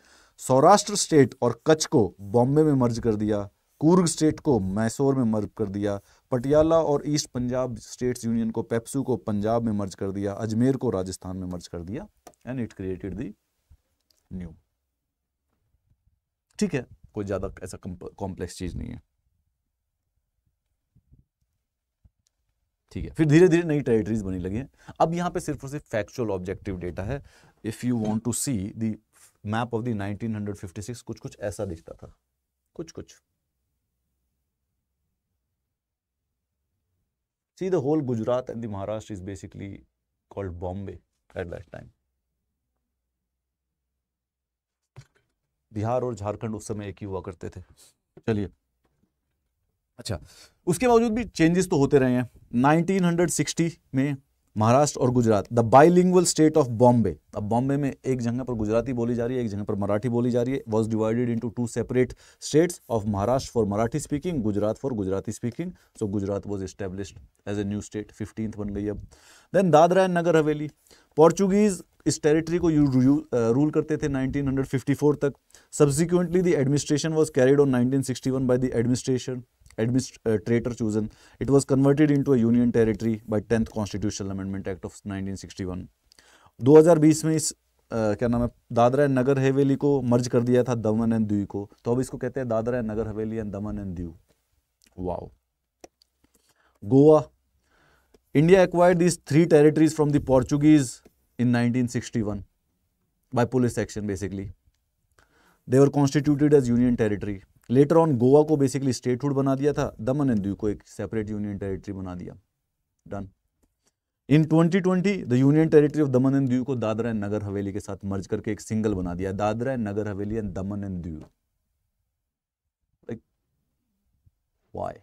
सौराष्ट्र स्टेट और कच्छ को बॉम्बे में मर्ज कर दिया कूर्ग स्टेट को मैसोर में मर्ज कर दिया पटियाला और ईस्ट पंजाब स्टेट्स यूनियन को पेप्सू को पंजाब में मर्ज कर दिया अजमेर को राजस्थान में मर्ज कर दिया and it created the new ठीक है कोई ज़्यादा ऐसा कॉम्प्लेक्स चीज़ नहीं है ठीक है फिर धीरे धीरे नई टेरिटरीज बनी लगी हैं अब यहाँ पे सिर्फ और सिर्फ फैक्चुअल ऑब्जेक्टिव डेटा है if you want to see the map of the 1956 कुछ कुछ ऐसा दिखता था कुछ कुछ see the whole Gujarat and the Maharashtra is basically called Bombay at that time Bihar और झारखंड उस समय एक ही हुआ करते थे चलिए अच्छा उसके बावजूद भी चेंजेस तो होते रहे हैं 1960 में महाराष्ट्र और Gujarat the bilingual state of Bombay अब बॉम्बे में एक जगह पर गुजराती बोली जा रही है एक जगह पर मराठी बोली जा रही है was divided into two separate states of Maharashtra for Marathi speaking Gujarat for Gujarati speaking so Gujarat was established as a new state fifteenth बन गई अब देन दादरा एंड नगर हवेली पोर्चुगीज इस टेरिटरी को रूल करते थे 1954 तक subsequently the administration was carried on 1961 by the administration administrator uh, chosen. It was converted into a union territory by 10th Constitutional Amendment Act of 1961. 2020 में इस uh, क्या नाम है दादरा एंड नगर हवेली को मर्ज कर दिया था दमन एंड दीव को तो अब इसको कहते हैं Dadra and Nagar Haveli and Daman and Diu वाओ Goa India acquired this three territories from the Portuguese in sixty one by police action basically they were constituted as union territory later on Goa को बेसिकली स्टेटहुड बना दिया था दमन एंड दीव को एक सेपरेट यूनियन टेरिटरी बना दिया done in 2020 the union territory of Daman and Diu को दादरा एंड नगर हवेली के साथ मर्ज करके एक सिंगल बना दिया Dadra and Nagar Haveli and Daman and Diu Y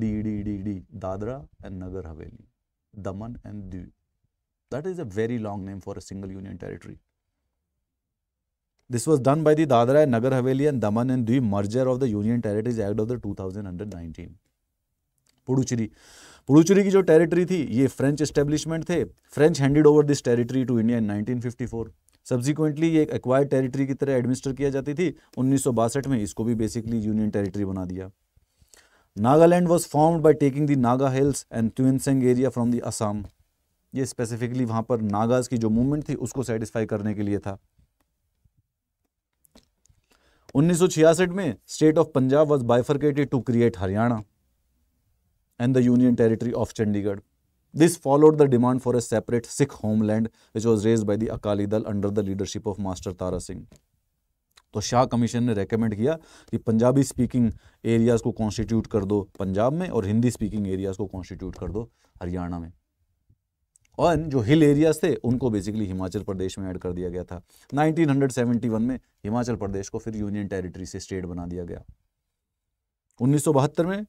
D D D D Dadra and Nagar Haveli Daman and Diu that is a very long name for a single union territory this was done by the Dadra and Nagar Haveli and Daman and Diu merger of the union of act of the two thousand hundred nineteen Puducherry Puducherry की जो territory थी ये French establishment थे French handed over this territory to India in nineteen fifty four subsequently ये एक acquired territory की तरह administer किया जाती थी उन्नीस सौ बासठ में इसको भी बेसिकली यूनियन टेरिटरी बना दिया Nagaland was formed by taking the Naga hills and Tuensang area from the Assam ये स्पेसिफिकली वहाँ पर नागाज की जो मूवमेंट थी उसको सेटिस्फाई करने के लिए था उन्नीस में state of Punjab was bifurcated to create Haryana and the union territory of Chandigarh this followed the demand for a separate Sikh homeland which was raised by the Akali Dal under the leadership of master Tara Singh तो Shah commission ने recommend किया कि Punjabi speaking areas को constitute कर दो पंजाब में और Hindi speaking areas को कॉन्स्टिट्यूट कर दो हरियाणा में और जो हिल एरियाज थे उनको बेसिकली हिमाचल प्रदेश में ऐड कर दिया गया था 1971 में हिमाचल प्रदेश को फिर यूनियन टेरिटरी से स्टेट बना दिया गया 1972 में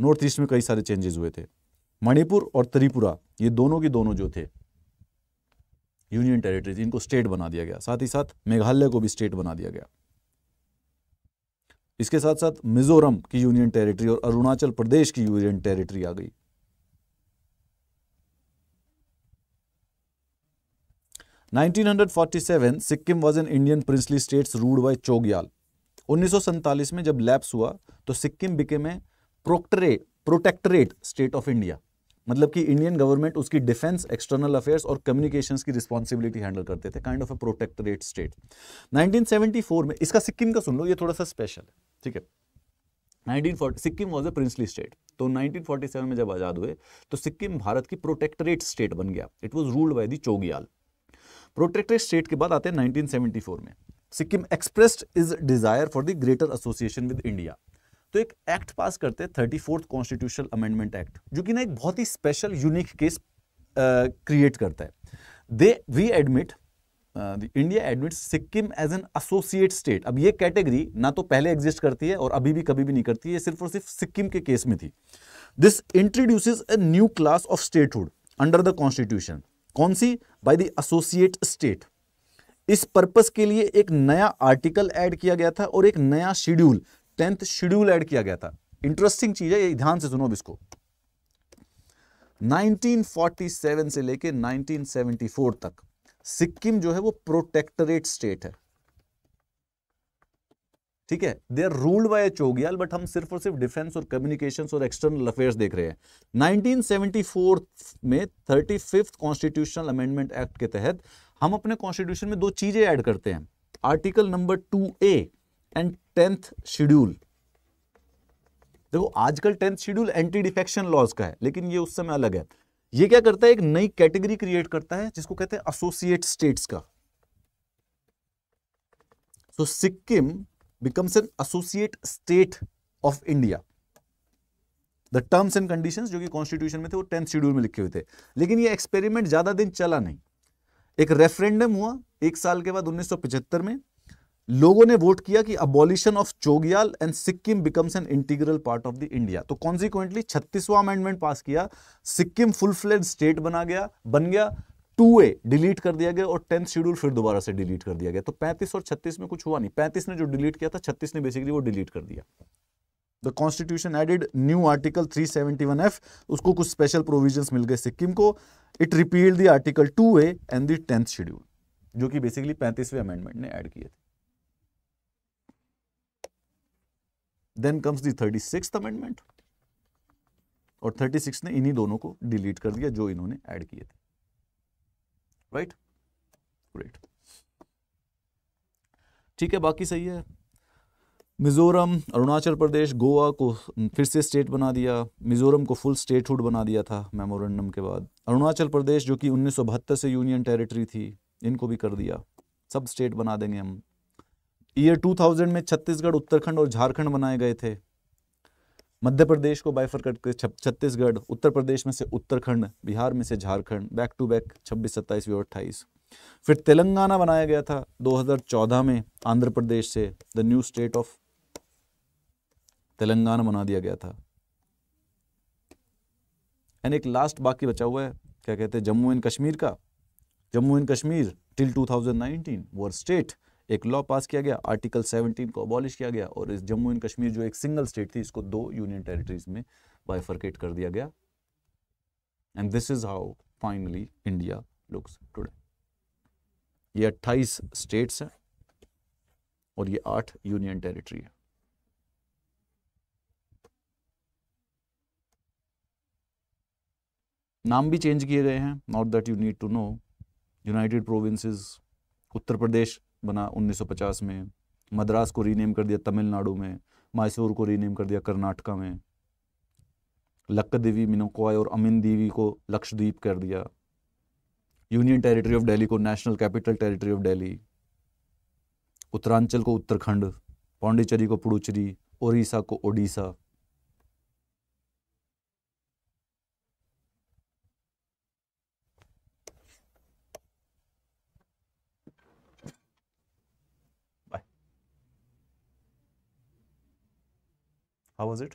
नॉर्थ ईस्ट में कई सारे चेंजेस हुए थे मणिपुर और त्रिपुरा ये दोनों के दोनों जो थे यूनियन टेरिटरीज इनको स्टेट बना दिया गया साथ ही साथ मेघालय को भी स्टेट बना दिया गया इसके साथ साथ मिजोरम की यूनियन टेरिटरी और अरुणाचल प्रदेश की यूनियन टेरिटरी आ गई 1947 Sikkim was an Indian princely states ruled by Chogyal उन्नीस में जब लैप्स हुआ तो Sikkim became a protectorate protectorate state of India मतलब कि इंडियन गवर्नमेंट उसकी डिफेंस एक्सटर्नल अफेयर्स और कम्युनिकेशंस की रिस्पांसिबिलिटी हैंडल करते थे kind of a protectorate state 1974 में इसका सिक्किम का सुन लो ये थोड़ा सा स्पेशल है ठीक है 1940 Sikkim was a princely state तो 1947 में जब आज़ाद हुए तो सिक्किम भारत की प्रोटेक्टरेट स्टेट बन गया it was ruled by the protected state के बाद आते हैं 1974 में Sikkim expressed its desire for the greater association with India तो एक एक्ट पास करते हैं thirty fourth constitution amendment act जो कि ना एक बहुत ही स्पेशल यूनिक केस क्रिएट करता है they we admit India admit Sikkim as an associate state अब ये कैटेगरी ना तो पहले एग्जिस्ट करती है और अभी भी कभी भी नहीं करती है सिर्फ और सिर्फ सिक्किम के केस में थी this introduces a new class of statehood under the constitution कौन सी बाय द एसोसिएट स्टेट इस पर्पस के लिए एक नया आर्टिकल ऐड किया गया था और एक नया शेड्यूल टेंथ शेड्यूल ऐड किया गया था इंटरेस्टिंग चीज है ये ध्यान से सुनो इसको 1947 से लेके 1974 तक सिक्किम जो है वो प्रोटेक्टरेट स्टेट है ठीक है they are ruled by Chogyal but हम सिर्फ और सिर्फ डिफेंस और कम्युनिकेशन और एक्सटर्नल अफेयर्स देख रहे हैं 1974 में thirty fifth constitutional amendment act के तहत हम अपने कॉन्स्टिट्यूशन में दो चीजें ऐड करते हैं article number two A and tenth schedule देखो आजकल tenth schedule anti defection laws का है लेकिन ये उस समय अलग है ये क्या करता है एक नई कैटेगरी क्रिएट करता है जिसको कहते हैं एसोसिएट स्टेट्स का तो Sikkim becomes an associate state of India. The terms and conditions जो कि कॉन्स्टिट्यूशन में थे वो टेंथ शेड्यूल में लिखे हुए थे लेकिन ये एक्सपेरिमेंट ज़्यादा दिन चला नहीं एक रेफरेंडम हुआ एक साल के बाद 1975 में लोगों ने वोट किया कि abolition of Chogyal and Sikkim becomes an integral part of the India तो कॉन्सिक्वेंटली छत्तीसवां अमेंडमेंट पास किया सिक्किम फुल फ्लेड स्टेट बना गया बन गया टू ए डिलीट कर दिया गया और टेंथ शेड्यूल फिर दोबारा से डिलीट कर दिया गया तो पैंतीस और छत्तीस में कुछ हुआ नहीं पैंतीस ने जो डिलीट किया था छत्तीस ने बेसिकली वो डिलीट कर दिया the constitution added new article 371 F उसको कुछ स्पेशल प्रोविजंस मिल गए सिक्किम को it repealed the article two A and the schedule जो कि बेसिकली पैंतीसवें अमेंडमेंट ने ऐड किए थे then comes the thirty six amendment और थर्टी सिक्स ने इन्हीं दोनों को डिलीट कर दिया जो इन्होंने एड किए थे राइट ग्रेट ठीक है बाकी सही है मिज़ोरम अरुणाचल प्रदेश गोवा को फिर से स्टेट बना दिया मिज़ोरम को फुल स्टेटहुड बना दिया था मेमोरेंडम के बाद अरुणाचल प्रदेश जो कि उन्नीस से यूनियन टेरिटरी थी इनको भी कर दिया सब स्टेट बना देंगे हम ईयर 2000 में छत्तीसगढ़ उत्तराखंड और झारखंड बनाए गए थे मध्य प्रदेश को बाइफर करके छत्तीसगढ़ उत्तर प्रदेश में से उत्तराखंड बिहार में से झारखंड बैक टू बैक छब्बीस सत्ताईसवीं और अट्ठाईस फिर तेलंगाना बनाया गया था 2014 में आंध्र प्रदेश से the new state of Telangana बना दिया गया था एंड एक लास्ट बाकी बचा हुआ है क्या कहते हैं जम्मू एंड कश्मीर का Jammu and Kashmir till 2019 were state एक लॉ पास किया गया आर्टिकल 17 को अबॉलिश किया गया और इस जम्मू एंड कश्मीर जो एक सिंगल स्टेट थी इसको दो यूनियन टेरिटरीज में बायफर्केट कर दिया गया and this is how finally India looks today ये अट्ठाईस स्टेट्स हैं और ये आठ यूनियन टेरिटरी है नाम भी चेंज किए गए हैं not that you need to know United Provinces Uttar Pradesh बना 1950 में मद्रास को रीनेम कर दिया तमिलनाडु में मैसूर को रीनेम कर दिया कर्नाटका में देवी मिनोकॉय और अमीन देवी को लक्षद्वीप कर दिया यूनियन टेरिटरी ऑफ दिल्ली को national capital territory of Delhi Uttaranchal को उत्तराखंड पौंडीचेरी को पुडुचेरी ओडिशा को ओडिशा How was it?